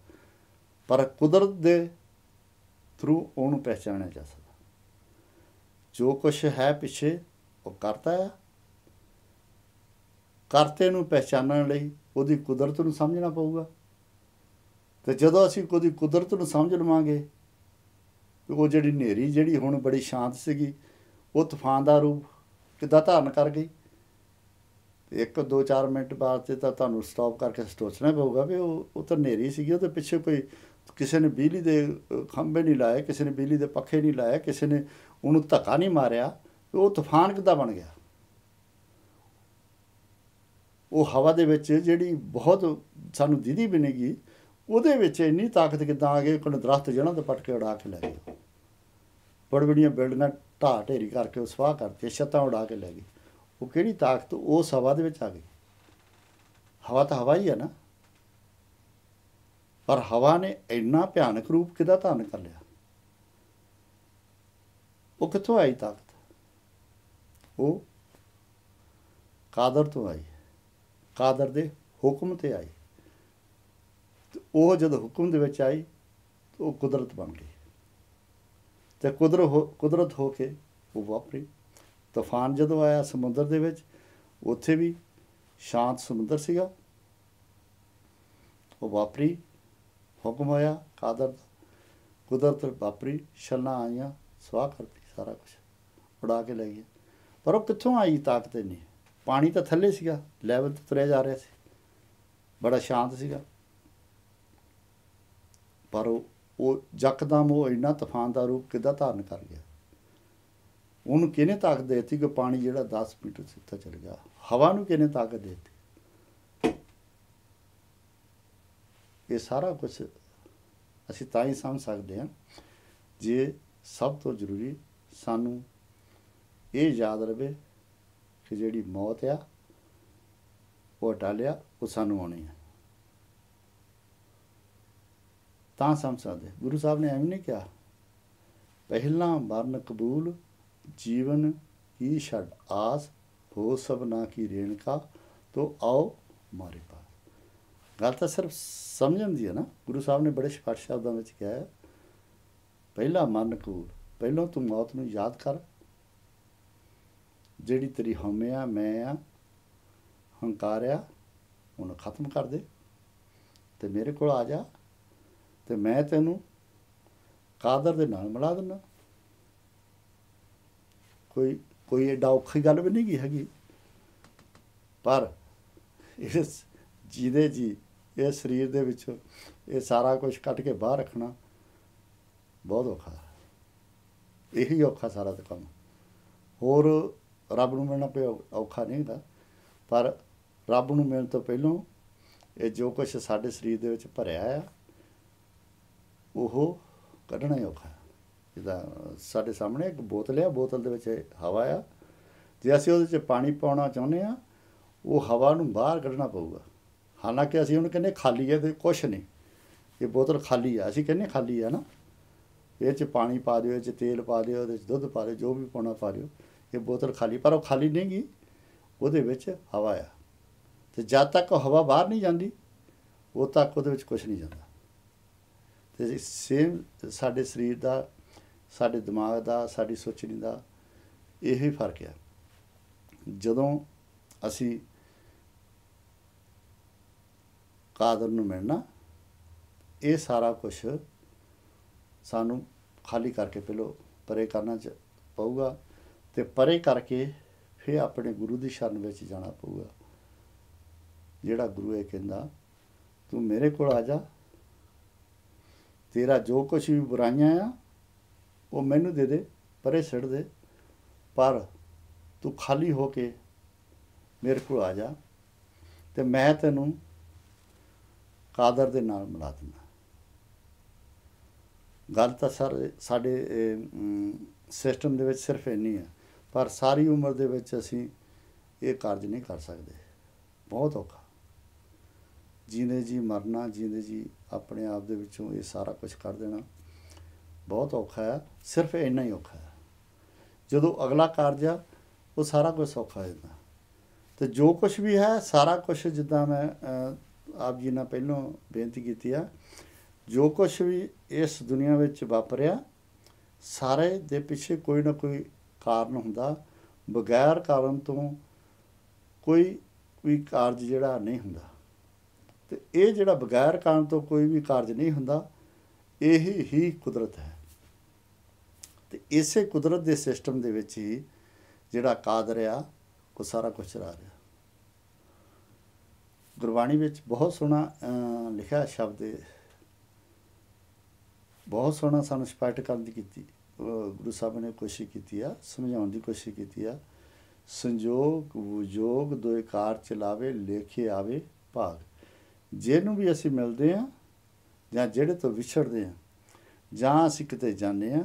ਪਰ ਕੁਦਰਤ ਦੇ ਥਰੂ ਉਹਨੂੰ ਪਛਾਣਿਆ ਜਾ ਸਕਦਾ ਜੋ ਕੁਝ ਹੈ ਪਿੱਛੇ ਉਹ ਕਰਤਾ ਹੈ ਕਰਤੇ ਨੂੰ ਪਛਾਣਨ ਲਈ ਉਹਦੀ ਕੁਦਰਤ ਨੂੰ ਸਮਝਣਾ ਪਊਗਾ ਤੇ ਜਦੋਂ ਅਸੀਂ ਕੋਈ ਕੁਦਰਤ ਨੂੰ ਸਮਝ ਲਵਾਂਗੇ ਉਹ ਜਿਹੜੀ ਹਨੇਰੀ ਜਿਹੜੀ ਹੁਣ ਬੜੀ ਸ਼ਾਂਤ ਸੀਗੀ ਉਹ ਤੂਫਾਨ ਦਾ ਰੂਪ ਕਿਦਾਂ ਧਾਰਨ ਕਰ ਗਈ ਇੱਕ 2-4 ਮਿੰਟ ਬਾਅਦ ਤੇ ਤਾਂ ਤੁਹਾਨੂੰ ਸਟਾਪ ਕਰਕੇ ਸੋਚਣਾ ਪਊਗਾ ਵੀ ਉਹ ਉਹ ਤਾਂ ਹਨੇਰੀ ਸੀਗੀ ਉਹਦੇ ਪਿੱਛੇ ਕੋਈ ਕਿਸੇ ਨੇ ਬਿਜਲੀ ਦੇ ਖੰਭੇ ਨਹੀਂ ਲਾਏ ਕਿਸੇ ਨੇ ਬਿਜਲੀ ਦੇ ਪੱਖੇ ਨਹੀਂ ਲਾਏ ਕਿਸੇ ਨੇ ਉਹਨੂੰ ਧੱਕਾ ਨਹੀਂ ਮਾਰਿਆ ਉਹ ਤੂਫਾਨ ਕਿਦਾਂ ਬਣ ਗਿਆ ਉਹ ਹਵਾ ਦੇ ਵਿੱਚ ਜਿਹੜੀ ਬਹੁਤ ਸਾਨੂੰ ਦੀਦੀ ਬਣੇਗੀ ਉਹਦੇ ਵਿੱਚ ਇੰਨੀ ਤਾਕਤ ਕਿਦਾਂ ਆ ਗਈ ਕੋਈ ਦਰਖਤ ਜਣਾ ਤੇ ਪਟਕੇ ਉਡਾ ਕੇ ਲੈ ਗਈ ਬੜ ਬੜੀਆਂ ਬਿਲਡਿੰਗਾਂ ਢਾਹ ਢੇਰੀ ਕਰਕੇ ਸਵਾਹ ਕਰਕੇ ਛੱਤਾਂ ਉਡਾ ਕੇ ਲੈ ਗਈ ਉਹ ਕਿਹੜੀ ਤਾਕਤ ਉਹ ਸਵਾਹ ਦੇ ਵਿੱਚ ਆ ਗਈ ਹਵਾ ਤਾਂ ਹਵਾ ਹੀ ਹੈ ਨਾ ਪਰ ਹਵਾ ਨੇ ਇੰਨਾ ਭਿਆਨਕ ਰੂਪ ਕਿਦਾ ਧਾਰਨ ਕਰ ਲਿਆ ਉਹ ਕਿੱਥੋਂ ਆਈ ਤਾਕਤ ਉਹ ਕਾਦਰ ਤੋਂ ਆਈ ਕਾਦਰ ਦੇ ਹੁਕਮ ਤੇ ਆਈ ਉਹ ਜਦ ਹੁਕਮ ਦੇ ਵਿੱਚ ਆਈ ਉਹ ਕੁਦਰਤ ਬਣ ਗਈ ਤੇ ਕੁਦਰਤ ਕੁਦਰਤ ਹੋ ਕੇ ਉਹ ਵਾਪਰੀ ਤੂਫਾਨ ਜਦੋਂ ਆਇਆ ਸਮੁੰਦਰ ਦੇ ਵਿੱਚ ਉੱਥੇ ਵੀ ਸ਼ਾਂਤ ਸਮੁੰਦਰ ਸੀਗਾ ਉਹ ਵਾਪਰੀ ਹੁਕਮ ਆਇਆ ਕਾਦਰ ਕੁਦਰਤ ਵਾਪਰੀ ਛਲਾਂ ਆਈਆਂ ਸਵਾ ਕਰਤੀ ਸਾਰਾ ਕੁਝ ਉਡਾ ਕੇ ਲੈ ਗਈ ਪਰ ਉਹ ਕਿੱਥੋਂ ਆਈ ਤਾਕਤ ਨਹੀਂ ਪਾਣੀ ਤਾਂ ਥੱਲੇ ਸੀਗਾ ਲੈਵਲ ਤੇ ਤੁਰਿਆ ਜਾ ਰਿਹਾ ਸੀ ਬੜਾ ਸ਼ਾਂਤ ਸੀਗਾ ਪਰ ਉਹ ਜਕਦਮ ਉਹ ਇੰਨਾ ਤੂਫਾਨ ਦਾ ਰੂਪ ਕਿਦਾਂ ਧਾਰਨ ਕਰ ਗਿਆ ਉਹਨੂੰ ਕਿਹਨੇ ਤਾਕਤ ਦੇਤੀ ਕਿ ਪਾਣੀ ਜਿਹੜਾ 10 ਮੀਟਰ ਸਿੱਧਾ ਚੱਲ ਗਿਆ ਹਵਾ ਨੂੰ ਕਿਹਨੇ ਤਾਕਤ ਦੇਤੀ ਇਹ ਸਾਰਾ ਕੁਝ ਅਸੀਂ ਤਾਂ ਹੀ ਸਮਝ ਸਕਦੇ ਹਾਂ ਜੇ ਸਭ ਤੋਂ ਜ਼ਰੂਰੀ ਸਾਨੂੰ ਇਹ ਯਾਦ ਰਵੇ ਕਿ ਜਿਹੜੀ ਮੌਤ ਆ ਉਹ ਟਾਲਿਆ ਉਹ ਸਾਨੂੰ ਆਉਣੀ ਹੈ ਤਾਂ ਸਮਝ ਸਕਦੇ ਗੁਰੂ ਸਾਹਿਬ ਨੇ ਐਵੇਂ ਨਹੀਂ ਕਿਹਾ ਪਹਿਲਾਂ ਮਰਨ ਕਬੂਲ ਜੀਵਨ ਕੀ ਛੱਡ ਆਸ ਹੋ ਨਾ ਕੀ ਰੇਣਕਾ ਤੋ ਆਓ ਮਾਰੇ ਪਾਸ ਗੱਲ ਤਾਂ ਸਿਰਫ ਸਮਝਣ ਦੀ ਹੈ ਨਾ ਗੁਰੂ ਸਾਹਿਬ ਨੇ ਬੜੇ ਸਪਸ਼ਟ ਸ਼ਬਦਾਂ ਵਿੱਚ ਕਿਹਾ ਹੈ ਪਹਿਲਾ ਮਨ ਕਬੂਲ ਪਹਿਲਾਂ ਤੂੰ ਮੌਤ ਨੂੰ ਯਾਦ ਕਰ ਜਿਹੜੀ ਤੇਰੀ ਹਮਿਆ ਮੈਂ ਆ ਹੰਕਾਰਿਆ ਉਹਨੂੰ ਖਤਮ ਕਰ ਦੇ ਤੇ ਮੇਰੇ ਕੋਲ ਆ ਜਾ ਤੇ ਮੈਂ ਤੈਨੂੰ ਕਾਦਰ ਦੇ ਨਾਲ ਮਿਲਾ ਦਿੰਦਾ ਕੋਈ ਕੋਈ ਐਡਾ ਔਖੀ ਗੱਲ ਵੀ ਨਹੀਂ ਗਈ ਹੈਗੀ ਪਰ ਇਸ ਜਿਹਦੇ ਜੀ ਇਹ ਸਰੀਰ ਦੇ ਵਿੱਚੋਂ ਇਹ ਸਾਰਾ ਕੁਝ ਕੱਟ ਕੇ ਬਾਹਰ ਰੱਖਣਾ ਬਹੁਤ ਔਖਾ ਇਹੀ ਔਖਾ ਸਾਰਾ ਤੇ ਕੰਮ ਹੋਰ ਰੱਬ ਨੂੰ ਮਿਲਣਾ ਪਿਆ ਔਖਾ ਨਹੀਂ ਹੁੰਦਾ ਪਰ ਰੱਬ ਨੂੰ ਮਿਲਣ ਤੋਂ ਪਹਿਲਾਂ ਇਹ ਜੋ ਕੁਝ ਸਾਡੇ ਸਰੀਰ ਦੇ ਵਿੱਚ ਭਰਿਆ ਆ ਉਹ ਕੱਢਣਾ ਔਖਾ ਜਿੱਦਾਂ ਸਾਡੇ ਸਾਹਮਣੇ ਇੱਕ ਬੋਤਲ ਆ ਬੋਤਲ ਦੇ ਵਿੱਚ ਹਵਾ ਆ ਜੇ ਅਸੀਂ ਉਹਦੇ ਵਿੱਚ ਪਾਣੀ ਪਾਉਣਾ ਚਾਹੁੰਦੇ ਆ ਉਹ ਹਵਾ ਨੂੰ ਬਾਹਰ ਕੱਢਣਾ ਪਊਗਾ ਹਾਲਾਂਕਿ ਅਸੀਂ ਉਹਨੂੰ ਕਹਿੰਦੇ ਖਾਲੀ ਹੈ ਤੇ ਕੁਝ ਨਹੀਂ ਇਹ ਬੋਤਲ ਖਾਲੀ ਆ ਅਸੀਂ ਕਹਿੰਦੇ ਖਾਲੀ ਆ ਨਾ ਇਹ ਚ ਪਾਣੀ ਪਾ ਦਿਓ ਇਹ ਚ ਤੇਲ ਪਾ ਦਿਓ ਇਹਦੇ ਚ ਦੁੱਧ ਪਾ ਦਿਓ ਜੋ ਵੀ ਪਾਉਣਾ ਪਾ ਦਿਓ ਇਹ ਬੋਤਲ ਖਾਲੀ ਪਰ ਉਹ ਖਾਲੀ ਨਹੀਂ ਗਈ ਉਹਦੇ ਵਿੱਚ ਹਵਾ ਆ ਤੇ ਜਦ ਤੱਕ ਹਵਾ ਬਾਹਰ ਨਹੀਂ ਜਾਂਦੀ ਉਹ ਤੱਕ ਉਹਦੇ ਵਿੱਚ ਕੁਝ ਨਹੀਂ ਜਾਂਦਾ ਤੇ ਸੇਮ ਸਾਡੇ ਸਰੀਰ ਦਾ ਸਾਡੇ ਦਿਮਾਗ ਦਾ ਸਾਡੀ ਸੋਚਣੀ ਦਾ ਇਹ ਹੀ ਫਰਕ ਹੈ ਜਦੋਂ ਅਸੀਂ ਕਾਦਰ ਨੂੰ ਮਿਲਣਾ ਇਹ ਸਾਰਾ ਕੁਝ ਸਾਨੂੰ ਖਾਲੀ ਕਰਕੇ ਪਹਿਲੋ ਪਰੇ ਕਰਨਾ ਚ ਪਊਗਾ ਤੇ ਪਰੇ ਕਰਕੇ ਫਿਰ ਆਪਣੇ ਗੁਰੂ ਦੀ ਸ਼ਰਨ ਵਿੱਚ ਜਾਣਾ ਪਊਗਾ ਜਿਹੜਾ ਗੁਰੂ ਇਹ ਕਹਿੰਦਾ ਤੂੰ ਮੇਰੇ ਕੋਲ ਆ ਜਾ ਤੇਰਾ ਜੋ ਕੁਛ ਵੀ ਬੁਰਾਈਆਂ ਆ ਉਹ ਮੈਨੂੰ ਦੇ ਦੇ ਪਰੇ ਛੱਡ ਦੇ ਪਰ ਤੂੰ ਖਾਲੀ ਹੋ ਕੇ ਮੇਰੇ ਕੋਲ ਆ ਜਾ ਤੇ ਮੈਂ ਤੈਨੂੰ ਕਾਦਰ ਦੇ ਨਾਲ ਮਿਲਾ ਦਿੰਦਾ ਗੱਲ ਤਾਂ ਸਰ ਸਾਡੇ ਸਿਸਟਮ ਦੇ ਵਿੱਚ ਸਿਰਫ ਇੰਨੀ ਆ ਪਰ ساری ਉਮਰ ਦੇ ਵਿੱਚ ਅਸੀਂ ਇਹ ਕਾਰਜ ਨਹੀਂ ਕਰ ਸਕਦੇ ਬਹੁਤ ਔਖਾ ਜਿੰਦੇ ਜੀ ਮਰਨਾ ਜਿੰਦੇ ਜੀ ਆਪਣੇ ਆਪ ਦੇ ਵਿੱਚੋਂ ਇਹ ਸਾਰਾ ਕੁਝ ਕਰ ਦੇਣਾ ਬਹੁਤ ਔਖਾ ਹੈ ਸਿਰਫ ਇੰਨਾ ਹੀ ਔਖਾ ਹੈ ਜਦੋਂ ਅਗਲਾ ਕਾਰਜ ਆ ਉਹ ਸਾਰਾ ਕੁਝ ਸੌਖਾ ਹੋ ਜਾਂਦਾ ਤੇ ਜੋ ਕੁਝ ਵੀ ਹੈ ਸਾਰਾ ਕੁਝ ਜਿੱਦਾਂ ਮੈਂ ਆਪ ਜੀ ਨਾਲ ਪਹਿਲਾਂ ਬੇਨਤੀ ਕੀਤੀ ਆ ਜੋ ਕੁਝ ਵੀ ਇਸ ਦੁਨੀਆ ਵਿੱਚ ਵਾਪਰਿਆ ਸਾਰੇ ਦੇ ਪਿੱਛੇ ਕੋਈ ਨਾ ਕੋਈ ਕਾਰਨ ਹੁੰਦਾ ਬਗੈਰ ਕਾਰਨ ਤੋਂ ਕੋਈ ਕੋਈ ਕਾਰਜ ਜਿਹੜਾ ਨਹੀਂ ਹੁੰਦਾ ਤੇ ਇਹ ਜਿਹੜਾ ਬਗੈਰ ਕਾਰਨ ਤੋਂ ਕੋਈ ਵੀ ਕਾਰਜ ਨਹੀਂ ਹੁੰਦਾ ਇਹ ਹੀ ਕੁਦਰਤ ਹੈ ਤੇ ਇਸੇ ਕੁਦਰਤ ਦੇ ਸਿਸਟਮ ਦੇ ਵਿੱਚ ਹੀ ਜਿਹੜਾ ਕਾਦਰ ਆ ਉਹ ਸਾਰਾ ਕੁਝ ਚਲਾ ਰਿਹਾ ਗੁਰਬਾਣੀ ਵਿੱਚ ਬਹੁਤ ਸੋਹਣਾ ਲਿਖਿਆ ਸ਼ਬਦ ਹੈ ਬਹੁਤ ਸੋਹਣਾ ਸਾਨੂੰ ਸਪਸ਼ਟ ਕਰਨ ਦੀ ਕੀਤੀ ਗੁਰੂ ਸਾਹਿਬ ਨੇ ਕੋਸ਼ਿਸ਼ ਕੀਤੀ ਆ ਸਮਝਾਉਣ ਦੀ ਕੋਸ਼ਿਸ਼ ਕੀਤੀ ਆ ਸੰਜੋਗ ਵਿਜੋਗ ਦੋਇਕਾਰ ਚਲਾਵੇ ਲੇਖੇ ਆਵੇ ਭਾਗ ਜਿਹਨੂੰ ਵੀ ਅਸੀਂ ਮਿਲਦੇ ਆ ਜਾਂ ਜਿਹੜੇ ਤੋਂ ਵਿਛੜਦੇ ਆ ਜਾਂ ਅਸੀਂ ਕਿਤੇ ਜਾਂਦੇ ਆ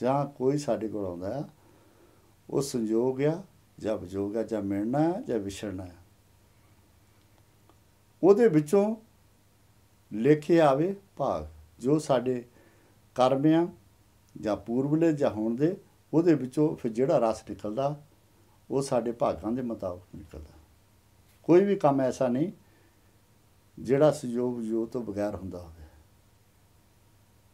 ਜਾਂ ਕੋਈ ਸਾਡੇ ਕੋਲ ਆਉਂਦਾ ਆ ਉਹ ਸੰਜੋਗ ਆ ਜਾਂ ਵਿਜੋਗ ਆ ਜਾਂ ਮਿਲਣਾ ਆ ਜਾਂ ਵਿਛੜਨਾ ਆ ਉਹਦੇ ਵਿੱਚੋਂ ਲੇਖੇ ਆਵੇ ਭਾਗ ਜੋ ਸਾਡੇ ਕਰਮਿਆਂ ਜਾਂ ਪੂਰਵਲੇ ਜਾਂ ਹੁਣ ਦੇ ਉਹਦੇ ਵਿੱਚੋਂ ਫਿਰ ਜਿਹੜਾ ਰਸ ਨਿਕਲਦਾ ਉਹ ਸਾਡੇ ਭਾਗਾਂ ਦੇ ਮੁਤਾਬਕ ਨਿਕਲਦਾ ਕੋਈ ਵੀ ਕੰਮ ਐਸਾ ਨਹੀਂ ਜਿਹੜਾ ਸਹਿਯੋਗ ਜੋ ਤੋਂ ਬਗੈਰ ਹੁੰਦਾ ਹੋਵੇ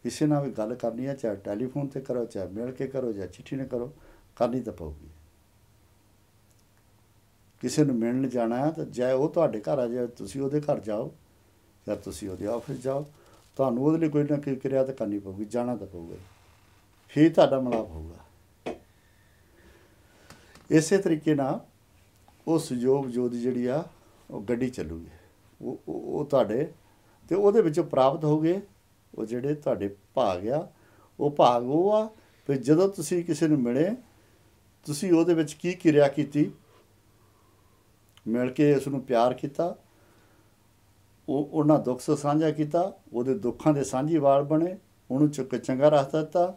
ਕਿਸੇ ਨਾਲ ਵੀ ਗੱਲ ਕਰਨੀ ਹੈ ਚਾਹੇ ਟੈਲੀਫੋਨ ਤੇ ਕਰੋ ਚਾਹੇ ਮਿਲ ਕੇ ਕਰੋ ਜਾਂ ਚਿੱਠੀ ਨਾਲ ਕਰੋ ਕਰਨੀ ਤਾਂ ਪਊਗੀ ਕਿਸੇ ਨੂੰ ਮਿਲਣ ਜਾਣਾ ਹੈ ਤਾਂ ਜੇ ਉਹ ਤੁਹਾਡੇ ਘਰ ਆ ਜਾਵੇ ਤੁਸੀਂ ਉਹਦੇ ਘਰ ਜਾਓ ਜਾਂ ਤੁਸੀਂ ਉਹਦੇ ਆਫਿਸ ਜਾਓ ਤੁਹਾਨੂੰ ਉਹਦੇ ਲਈ ਕੋਈ ਨਾ ਕੋਈ ਕਿਰਿਆ ਤਾਂ ਕਰਨੀ ਪਊਗੀ ਜਾਣਾ ਤਾਂ ਪਊਗਾ ਫਿਰ ਤੁਹਾਡਾ ਮਲਾਪ ਹੋਊਗਾ ਇਸੇ ਤਰੀਕੇ ਨਾਲ ਉਹ ਸਹਿਯੋਗ ਜੋਦੀ ਜਿਹੜੀ ਆ ਉਹ ਗੱਡੀ ਚੱਲੂਗੀ ਉਹ ਤੁਹਾਡੇ ਤੇ ਉਹਦੇ ਵਿੱਚੋਂ ਪ੍ਰਾਪਤ ਹੋਗੇ ਉਹ ਜਿਹੜੇ ਤੁਹਾਡੇ ਭਾਗ ਆ ਉਹ ਭਾਗ ਉਹ ਆ ਤੇ ਜਦੋਂ ਤੁਸੀਂ ਕਿਸੇ ਨੂੰ ਮਿਲੇ ਤੁਸੀਂ ਉਹਦੇ ਵਿੱਚ ਕੀ ਕਿਰਿਆ ਕੀਤੀ ਮਿਲ ਕੇ ਉਸ ਨੂੰ ਪਿਆਰ ਕੀਤਾ ਉਹ ਉਹਨਾਂ ਦੁੱਖ ਸਾਂਝਾ ਕੀਤਾ ਉਹਦੇ ਦੁੱਖਾਂ ਦੇ ਸਾਂਝੀਵਾਲ ਬਣੇ ਉਹਨੂੰ ਚੁੱਕ ਚੰਗਾ ਰੱਖ ਦਿੱਤਾ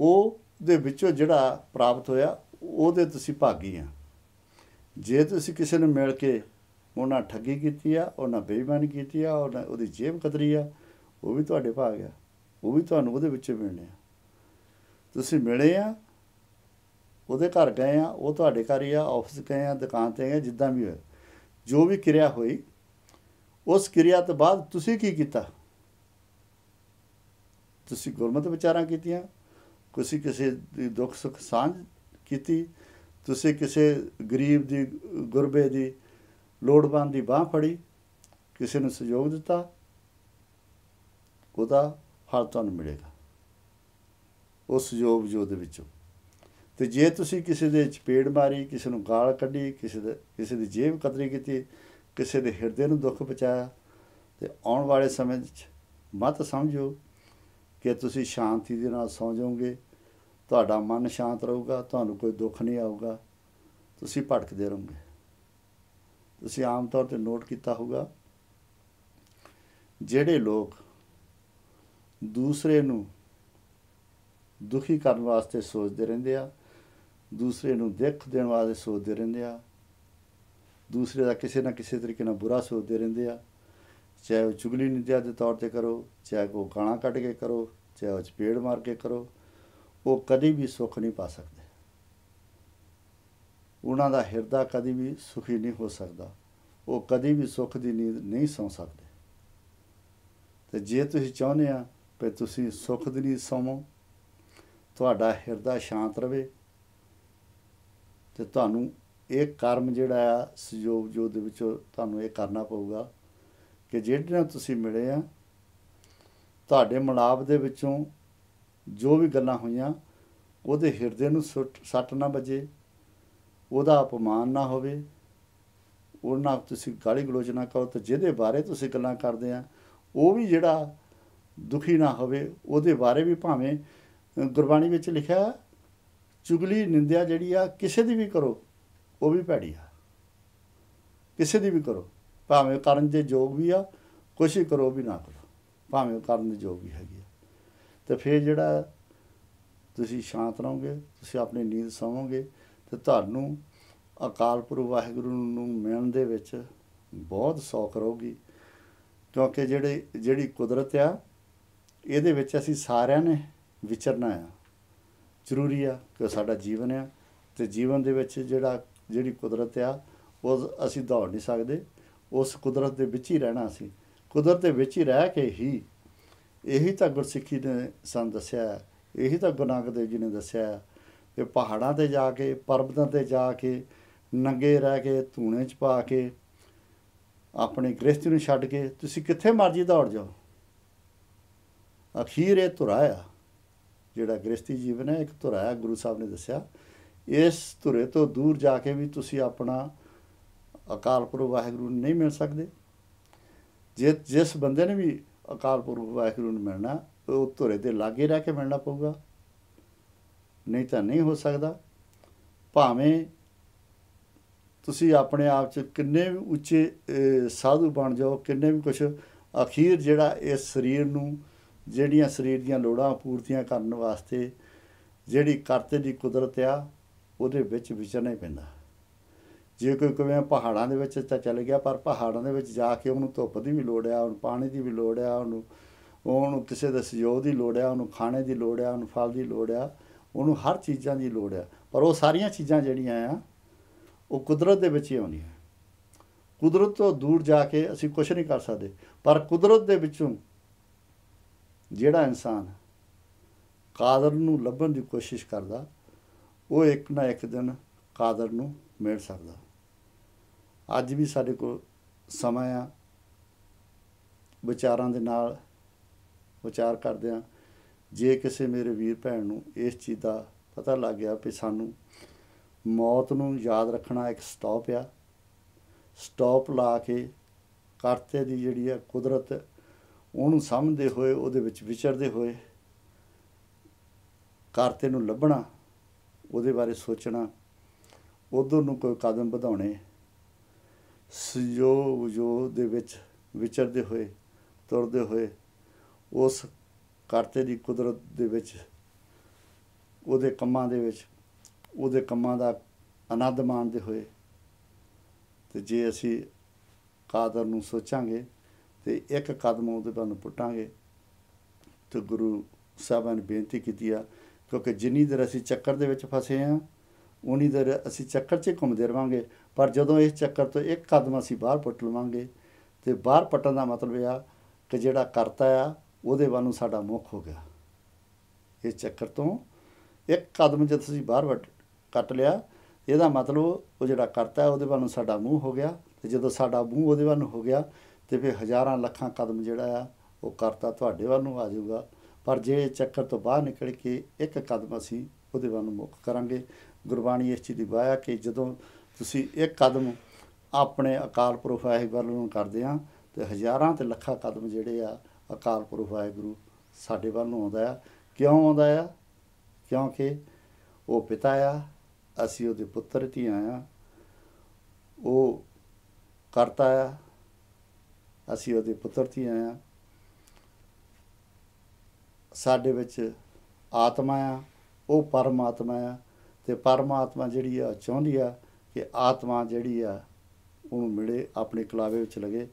ਉਹ ਦੇ ਵਿੱਚੋਂ ਜਿਹੜਾ ਪ੍ਰਾਪਤ ਹੋਇਆ ਉਹਦੇ ਤੁਸੀਂ ਭਾਗੀ ਆ ਜੇ ਤੁਸੀਂ ਕਿਸੇ ਨੂੰ ਮਿਲ ਕੇ ਉਹਨਾਂ ਠੱਗੀ ਕੀਤੀ ਆ ਉਹਨਾਂ ਬੇਈਮਾਨੀ ਕੀਤੀ ਆ ਉਹਨਾਂ ਉਹਦੀ ਜੇਬ ਕਤਰੀ ਆ ਉਹ ਵੀ ਤੁਹਾਡੇ ਭਾਗ ਆ ਉਹ ਵੀ ਤੁਹਾਨੂੰ ਉਹਦੇ ਵਿੱਚ ਮਿਲਣੇ ਆ ਤੁਸੀਂ ਮਿਲੇ ਆ ਉਹਦੇ ਘਰ ਗਏ ਆ ਉਹ ਤੁਹਾਡੇ ਘਰ ਹੀ ਆ ਆਫਿਸ ਗਏ ਆ ਦੁਕਾਨ ਤੇ ਗਏ ਜਿੱਦਾਂ ਵੀ ਹੋਇਆ ਜੋ ਵੀ ਕਿਰਿਆ ਹੋਈ ਉਸ ਕਿਰਿਆ ਤੋਂ ਬਾਅਦ ਤੁਸੀਂ ਕੀ ਕੀਤਾ ਤੁਸੀਂ ਗੁਰਮਤਿ ਵਿਚਾਰਾਂ ਕੀਤੀਆਂ ਕਿਸੇ ਕਿਸੇ ਦੀ ਦੁੱਖ ਸੁੱਖ ਸਾਂਝ ਕੀਤੀ ਤੁਸੀਂ ਕਿਸੇ ਗਰੀਬ ਦੀ ਗੁਰਬੇ ਦੀ ਲੋੜਵੰਦ ਦੀ ਬਾਹ ਫੜੀ ਕਿਸੇ ਨੂੰ ਸਹਿਯੋਗ ਦਿੱਤਾ ਉਹਦਾ ਫਲ ਤੁਹਾਨੂੰ ਮਿਲੇਗਾ ਉਸ ਸਹਿਯੋਗ ਜੋ ਦੇ ਵਿੱਚੋਂ ਤੇ ਜੇ ਤੁਸੀਂ ਕਿਸੇ ਦੇ ਚਪੇੜ ਮਾਰੀ ਕਿਸੇ ਨੂੰ ਗਾਲ ਕੱਢੀ ਕਿਸੇ ਦੇ ਕਿਸੇ ਦੀ ਜੇਬ ਕਤਰੀ ਕੀਤੀ ਕਿਸੇ ਦੇ ਹਿਰਦੇ ਨੂੰ ਦੁੱਖ ਪਹੁੰਚਾਇਆ ਤੇ ਆਉਣ ਵਾਲੇ ਸਮੇਂ ਵਿੱਚ ਮਤ ਸਮਝੋ ਕਿ ਤੁਸੀਂ ਸ਼ਾਂਤੀ ਦੇ ਨਾਲ ਸੌਂ ਜਾਓਗੇ ਤੁਹਾਡਾ ਮਨ ਸ਼ਾਂਤ ਰਹੂਗਾ ਤੁਹਾਨੂੰ ਕੋਈ ਦੁੱਖ ਨਹੀਂ ਆਊਗਾ ਤੁਸੀਂ ਭਟਕਦੇ ਰਹੋਗੇ ਤੁਸੀਂ ਆਮ ਤੌਰ ਤੇ ਨੋਟ ਕੀਤਾ ਹੋਊਗਾ ਜਿਹੜੇ ਲੋਕ ਦੂਸਰੇ ਨੂੰ ਦੁਖੀ ਕਰਨ ਵਾਸਤੇ ਸੋਚਦੇ ਰਹਿੰਦੇ ਆ ਦੂਸਰੇ ਨੂੰ ਦੇਖ ਦੇਣ ਵਾਸਤੇ ਸੋਚਦੇ ਰਹਿੰਦੇ ਆ ਦੂਸਰੇ ਦਾ ਕਿਸੇ ਨਾ ਕਿਸੇ ਤਰੀਕੇ ਨਾਲ ਬੁਰਾ ਸੋਚਦੇ ਰਹਿੰਦੇ ਆ ਚਾਹੇ ਉਹ ਚੁਗਲੀ ਨਿੰਦਿਆ ਦੇ ਤੌਰ ਤੇ ਕਰੋ ਚਾਹੇ ਉਹ ਗਾਣਾ ਕੱਢ ਕੇ ਕਰੋ ਚਾਹੇ ਉਹ ਚਪੇੜ ਮਾਰ ਕੇ ਕਰੋ ਉਹ ਕਦੀ ਵੀ ਸੁੱਖ ਨਹੀਂ ਪਾ ਸਕਦੇ ਉਹਨਾਂ ਦਾ ਹਿਰਦਾ ਕਦੀ ਵੀ ਸੁਖੀ ਨਹੀਂ ਹੋ ਸਕਦਾ ਉਹ ਕਦੀ ਵੀ ਸੁੱਖ ਦੀ ਨੀਂਦ ਨਹੀਂ ਸੌ ਸਕਦੇ ਤੇ ਜੇ ਤੁਸੀਂ ਚਾਹੁੰਦੇ ਆ ਕਿ ਤੁਸੀਂ ਸੁੱਖ ਦੀ ਨੀਂਦ ਸੌਵੋ ਤੁਹਾਡਾ ਹਿਰਦਾ ਸ਼ਾਂਤ ਰਵੇ ਤੇ ਤੁਹਾਨੂੰ ਇਹ ਕਰਮ ਜਿਹੜਾ ਆ ਸਯੋਗ ਜੋ ਦੇ ਵਿੱਚੋਂ ਤੁਹਾਨੂੰ ਇਹ ਕਰਨਾ ਪਊਗਾ ਕਿ ਜਿਹੜੇ ਨਾਲ ਤੁਸੀਂ ਮਿਲੇ ਆ ਤੁਹਾਡੇ ਮਲਾਪ ਦੇ ਵਿੱਚੋਂ ਜੋ ਵੀ ਗੱਲਾਂ ਹੋਈਆਂ ਉਹਦੇ ਹਿਰਦੇ ਨੂੰ ਸੱਟ ਨਾ ਵੱਜੇ ਉਹਦਾ અપਮਾਨ ਨਾ ਹੋਵੇ ਉਹਨਾਂ ਤੁਸੀਂ ਗਾਲੀ ਗਲੋਚ ਨਾ ਕਰੋ ਤੇ ਜਿਹਦੇ ਬਾਰੇ ਤੁਸੀਂ ਗੱਲਾਂ ਕਰਦੇ ਆ ਉਹ ਵੀ ਜਿਹੜਾ ਦੁਖੀ ਨਾ ਹੋਵੇ ਉਹਦੇ ਬਾਰੇ ਵੀ ਭਾਵੇਂ ਗੁਰਬਾਣੀ ਵਿੱਚ ਲਿਖਿਆ ਚੁਗਲੀ ਨਿੰਦਿਆ ਜਿਹੜੀ ਆ ਕਿਸੇ ਦੀ ਵੀ ਕਰੋ ਉਹ ਵੀ ਭੈੜੀ ਆ ਕਿਸੇ ਦੀ ਵੀ ਕਰੋ ਭਾਵੇਂ ਕਰਨ ਦੇ ਜੋਗ ਵੀ ਆ ਕੋਸ਼ਿਸ਼ ਕਰੋ ਵੀ ਨਾ ਕਰੋ ਭਾਵੇਂ ਕਰਨ ਦੇ ਜੋਗ ਵੀ ਹੈਗੀ ਆ ਤੇ ਫਿਰ ਜਿਹੜਾ ਤੁਸੀਂ ਸ਼ਾਂਤ ਰਹੋਗੇ ਤੁਸੀਂ ਆਪਣੀ ਨੀਂਦ ਸੌਵੋਗੇ ਤੇ ਤੁਹਾਨੂੰ ਅਕਾਲ ਪੁਰਖ ਵਾਹਿਗੁਰੂ ਨੂੰ ਮਿਲਣ ਦੇ ਵਿੱਚ ਬਹੁਤ ਸੌਖ ਰਹੂਗੀ ਕਿਉਂਕਿ ਜਿਹੜੇ ਜਿਹੜੀ ਕੁਦਰਤ ਆ ਇਹਦੇ ਵਿੱਚ ਅਸੀਂ ਸਾਰਿਆਂ ਨੇ ਵਿਚਰਨਾ ਆ ਜ਼ਰੂਰੀ ਆ ਕਿ ਸਾਡਾ ਜੀਵਨ ਆ ਤੇ ਜੀਵਨ ਦੇ ਵਿੱਚ ਜਿਹੜਾ ਜਿਹੜੀ ਕੁਦਰਤ ਆ ਉਹ ਅਸੀਂ ਦੌੜ ਨਹੀਂ ਸਕਦੇ ਉਸ ਕੁਦਰਤ ਦੇ ਵਿੱਚ ਹੀ ਰਹਿਣਾ ਸੀ ਕੁਦਰਤ ਦੇ ਵਿੱਚ ਹੀ ਰਹਿ ਕੇ ਹੀ ਇਹੀ ਤਾਂ ਗੁਰਸਿੱਖੀ ਨੇ ਸਾਨੂੰ ਦੱਸਿਆ ਇਹੀ ਤਾਂ ਗੁਰੂ ਦੇਵ ਜੀ ਨੇ ਦੱਸਿਆ ਇਹ ਪਹਾੜਾਂ ਤੇ ਜਾ ਕੇ ਪਰਬਤਾਂ ਤੇ ਜਾ ਕੇ ਨੰਗੇ ਰਹਿ ਕੇ ਧੂਣੇ 'ਚ ਪਾ ਕੇ ਆਪਣੇ ਗ੍ਰਸਤੀ ਨੂੰ ਛੱਡ ਕੇ ਤੁਸੀਂ ਕਿੱਥੇ ਮਰਜੀ ਦੌੜ ਜਾਓ ਅਖੀਰ ਇਹ ਤੁਰਾਇਆ ਜਿਹੜਾ ਗ੍ਰਸਤੀ ਜੀਵਨ ਹੈ ਇੱਕ ਤੁਰਾਇਆ ਗੁਰੂ ਸਾਹਿਬ ਨੇ ਦੱਸਿਆ ਇਸ ਧੁਰੇ ਤੋਂ ਦੂਰ ਜਾ ਕੇ ਵੀ ਤੁਸੀਂ ਆਪਣਾ ਅਕਾਲ ਪੁਰਖ ਵਾਹਿਗੁਰੂ ਨੂੰ ਨਹੀਂ ਮਿਲ ਸਕਦੇ ਜੇ ਜਿਸ ਬੰਦੇ ਨੇ ਵੀ ਅਕਾਲ ਪੁਰਖ ਵਾਹਿਗੁਰੂ ਨੂੰ ਮਿਲਣਾ ਉਹ ਧੁਰੇ ਦੇ ਲਾਗੇ ਰਹਿ ਕੇ ਮਿਲਣਾ ਪਊਗਾ ਨਹੀਂ ਤਾਂ ਨਹੀਂ ਹੋ ਸਕਦਾ ਭਾਵੇਂ ਤੁਸੀਂ ਆਪਣੇ ਆਪ 'ਚ ਕਿੰਨੇ ਵੀ ਉੱਚੇ ਸਾਧੂ ਬਣ ਜਾਓ ਕਿੰਨੇ ਵੀ ਕੁਝ ਅਖੀਰ ਜਿਹੜਾ ਇਸ ਸਰੀਰ ਨੂੰ ਜਿਹੜੀਆਂ ਸਰੀਰ ਦੀਆਂ ਲੋੜਾਂ ਪੂਰਤੀਆਂ ਕਰਨ ਵਾਸਤੇ ਜਿਹੜੀ ਕਰਤੇ ਦੀ ਕੁਦਰਤ ਆ ਉਹਦੇ ਵਿੱਚ ਵਿਚਰਨਾ ਹੀ ਪੈਂਦਾ ਜੇ ਕੋਈ ਕਵੇ ਪਹਾੜਾਂ ਦੇ ਵਿੱਚ ਤਾਂ ਚੱਲ ਗਿਆ ਪਰ ਪਹਾੜਾਂ ਦੇ ਵਿੱਚ ਜਾ ਕੇ ਉਹਨੂੰ ਧੁੱਪ ਦੀ ਵੀ ਲੋੜ ਆ ਉਹਨੂੰ ਪਾਣੀ ਦੀ ਵੀ ਲੋੜ ਆ ਉਹਨੂੰ ਉਹਨੂੰ ਕਿਸੇ ਦੇ ਸਹਿਯੋਗ ਦੀ ਲੋੜ ਆ ਉਹਨੂੰ ਖਾਣੇ ਦੀ ਲੋੜ ਆ ਉਹਨੂੰ ਫਲ ਦੀ ਲੋੜ ਆ ਉਹਨੂੰ ਹਰ ਚੀਜ਼ਾਂ ਦੀ ਲੋੜ ਆ ਪਰ ਉਹ ਸਾਰੀਆਂ ਚੀਜ਼ਾਂ ਜਿਹੜੀਆਂ ਆ ਉਹ ਕੁਦਰਤ ਦੇ ਵਿੱਚ ਹੀ ਆਉਂਦੀਆਂ ਕੁਦਰਤ ਤੋਂ ਦੂਰ ਜਾ ਕੇ ਅਸੀਂ ਕੁਝ ਨਹੀਂ ਕਰ ਸਕਦੇ ਪਰ ਕੁਦਰਤ ਦੇ ਵਿੱਚੋਂ ਜਿਹੜਾ ਇਨਸਾਨ ਕਾਦਰ ਨੂੰ ਲੱਭਣ ਦੀ ਕੋਸ਼ਿਸ਼ ਕਰਦਾ ਉਹ ਇੱਕ ਨਾ ਇੱਕ ਦਿਨ ਕਾਦਰ ਨੂੰ ਮਿਲ ਸਕਦਾ ਅੱਜ ਵੀ ਸਾਡੇ ਕੋਲ ਸਮਾਂ ਆ ਵਿਚਾਰਾਂ ਦੇ ਨਾਲ ਵਿਚਾਰ ਕਰਦੇ ਆ ਜੇ ਕਿਸੇ ਮੇਰੇ ਵੀਰ ਭੈਣ ਨੂੰ ਇਸ ਚੀਜ਼ ਦਾ ਪਤਾ ਲੱਗ ਗਿਆ ਕਿ ਸਾਨੂੰ ਮੌਤ ਨੂੰ ਯਾਦ ਰੱਖਣਾ ਇੱਕ ਸਟਾਪ ਆ ਸਟਾਪ ਲਾ ਕੇ ਕਰਤੇ ਦੀ ਜਿਹੜੀ ਆ ਕੁਦਰਤ ਉਹਨੂੰ ਸਮਝਦੇ ਹੋਏ ਉਹਦੇ ਵਿੱਚ ਵਿਚਰਦੇ ਹੋਏ ਕਰਤੇ ਨੂੰ ਲੱਭਣਾ ਉਹਦੇ ਬਾਰੇ ਸੋਚਣਾ ਉਧਰ ਨੂੰ ਕੋਈ ਕਦਮ ਵਧਾਉਣੇ ਸਯੋਗ ਜੋ ਦੇ ਵਿੱਚ ਵਿਚਰਦੇ ਹੋਏ ਤੁਰਦੇ ਹੋਏ ਉਸ ਕਰਤੇ ਦੀ ਕੁਦਰਤ ਦੇ ਵਿੱਚ ਉਹਦੇ ਕੰਮਾਂ ਦੇ ਵਿੱਚ ਉਹਦੇ ਕੰਮਾਂ ਦਾ ਆਨੰਦ ਮਾਣਦੇ ਹੋਏ ਤੇ ਜੇ ਅਸੀਂ ਕਾਦਰ ਨੂੰ ਸੋਚਾਂਗੇ ਤੇ ਇੱਕ ਕਦਮ ਉਹਦੇ ਤੋਂ ਪੁੱਟਾਂਗੇ ਤੇ ਗੁਰੂ ਸਾਹਿਬਾਂ ਨੇ ਬੇਨਤੀ ਕੀਤੀ ਆ ਕਿਉਂਕਿ ਜਿੰਨੀ ਦਰ ਅਸੀਂ ਚੱਕਰ ਦੇ ਵਿੱਚ ਫਸੇ ਆ ਉਨੀ ਦਰ ਅਸੀਂ ਚੱਕਰ 'ਚ ਘੁੰਮਦੇ ਰਵਾਂਗੇ ਪਰ ਜਦੋਂ ਇਸ ਚੱਕਰ ਤੋਂ ਇੱਕ ਕਦਮ ਅਸੀਂ ਬਾਹਰ ਪੁੱਟ ਲਵਾਂਗੇ ਤੇ ਬਾਹਰ ਪਟਣ ਦਾ ਮਤਲਬ ਇਹ ਆ ਕਿ ਜਿਹੜਾ ਕਰਤਾ ਆ ਉਹਦੇ ਵੱਲ ਨੂੰ ਸਾਡਾ ਮੁੱਖ ਹੋ ਗਿਆ ਇਸ ਚੱਕਰ ਤੋਂ ਇੱਕ ਕਦਮ ਜਦ ਤੁਸੀਂ ਬਾਹਰ ਕੱਟ ਲਿਆ ਇਹਦਾ ਮਤਲਬ ਉਹ ਜਿਹੜਾ ਕਰਤਾ ਉਹਦੇ ਵੱਲ ਨੂੰ ਸਾਡਾ ਮੂੰਹ ਹੋ ਗਿਆ ਤੇ ਜਦੋਂ ਸਾਡਾ ਮੂੰਹ ਉਹਦੇ ਵੱਲ ਨੂੰ ਹੋ ਗਿਆ ਤੇ ਫਿਰ ਹਜ਼ਾਰਾਂ ਲੱਖਾਂ ਕਦਮ ਜਿਹੜਾ ਆ ਉਹ ਕਰਤਾ ਤੁਹਾਡੇ ਵੱਲ ਨੂੰ ਆ ਜਾਊਗਾ ਪਰ ਜੇ ਚੱਕਰ ਤੋਂ ਬਾਹਰ ਨਿਕਲ ਕੇ ਇੱਕ ਕਦਮ ਅਸੀਂ ਉਹਦੇ ਵੱਲ ਨੂੰ ਮੁੱਖ ਕਰਾਂਗੇ ਗੁਰਬਾਣੀ ਇਸ ਚੀਜ਼ ਦੀ ਬਾਇਆ ਕਿ ਜਦੋਂ ਤੁਸੀਂ ਇੱਕ ਕਦਮ ਆਪਣੇ ਅਕਾਲ ਪੁਰਖ ਆਹੀ ਵੱਲ ਨੂੰ ਕਰਦੇ ਆ ਤੇ ਹਜ਼ਾਰਾਂ ਤੇ ਲੱਖਾਂ ਕਦਮ ਜਿਹੜੇ ਆ ਅਕਾਲ ਪੁਰਖ ਵਾਹਿਗੁਰੂ ਸਾਡੇ ਵੱਲ ਨੂੰ ਆਉਂਦਾ ਆ ਕਿਉਂ ਆਉਂਦਾ ਆ ਕਿਉਂਕਿ ਉਹ ਪਿਤਾ ਆ ਅਸੀਂ ਉਹਦੇ ਪੁੱਤਰ ਧੀ ਆ ਉਹ ਕਰਤਾ ਆ ਅਸੀਂ ਉਹਦੇ ਪੁੱਤਰ ਧੀ ਆ ਸਾਡੇ ਵਿੱਚ ਆਤਮਾ ਆ ਉਹ ਪਰਮਾਤਮਾ ਆ ਤੇ ਪਰਮਾਤਮਾ ਜਿਹੜੀ ਆ ਚਾਹੁੰਦੀ ਆ ਕਿ ਆਤਮਾ ਜਿਹੜੀ ਆ ਉਹਨੂੰ ਮਿਲੇ ਆਪਣੇ ਕਲਾਵੇ ਵਿੱਚ ਲਗੇ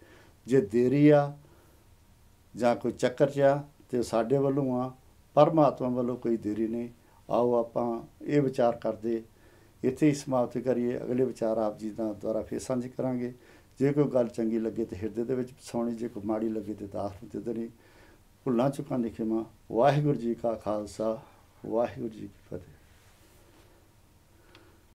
ਜੇ ਦੇਰੀ ਆ ਜਾਂ ਕੋਈ ਚੱਕਰ ਚ ਆ ਤੇ ਸਾਡੇ ਵੱਲੋਂ ਆ ਪਰਮਾਤਮਾ ਵੱਲੋਂ ਕੋਈ ਦੇਰੀ ਨਹੀਂ ਆਓ ਆਪਾਂ ਇਹ ਵਿਚਾਰ ਕਰਦੇ ਇੱਥੇ ਹੀ ਸਮਾਪਤ ਕਰੀਏ ਅਗਲੇ ਵਿਚਾਰ ਆਪ ਜੀ ਦਾ ਦੁਆਰਾ ਫੇਰ ਸਾਂਝੇ ਕਰਾਂਗੇ ਜੇ ਕੋਈ ਗੱਲ ਚੰਗੀ ਲੱਗੇ ਤੇ ਹਿਰਦੇ ਦੇ ਵਿੱਚ ਵਸਾਉਣੀ ਜੇ ਕੋਈ ਮਾੜੀ ਲੱਗੇ ਤੇ ਦਾਸ ਨੂੰ ਤੇ ਦਰੀ ਭੁੱਲਾਂ ਚੁੱਕਾਂ ਲਿਖੇ ਮਾ ਵਾਹਿਗੁਰੂ ਜੀ ਕਾ ਖਾਲਸਾ ਵਾਹਿਗੁਰੂ ਜੀ ਕੀ ਫਤਿਹ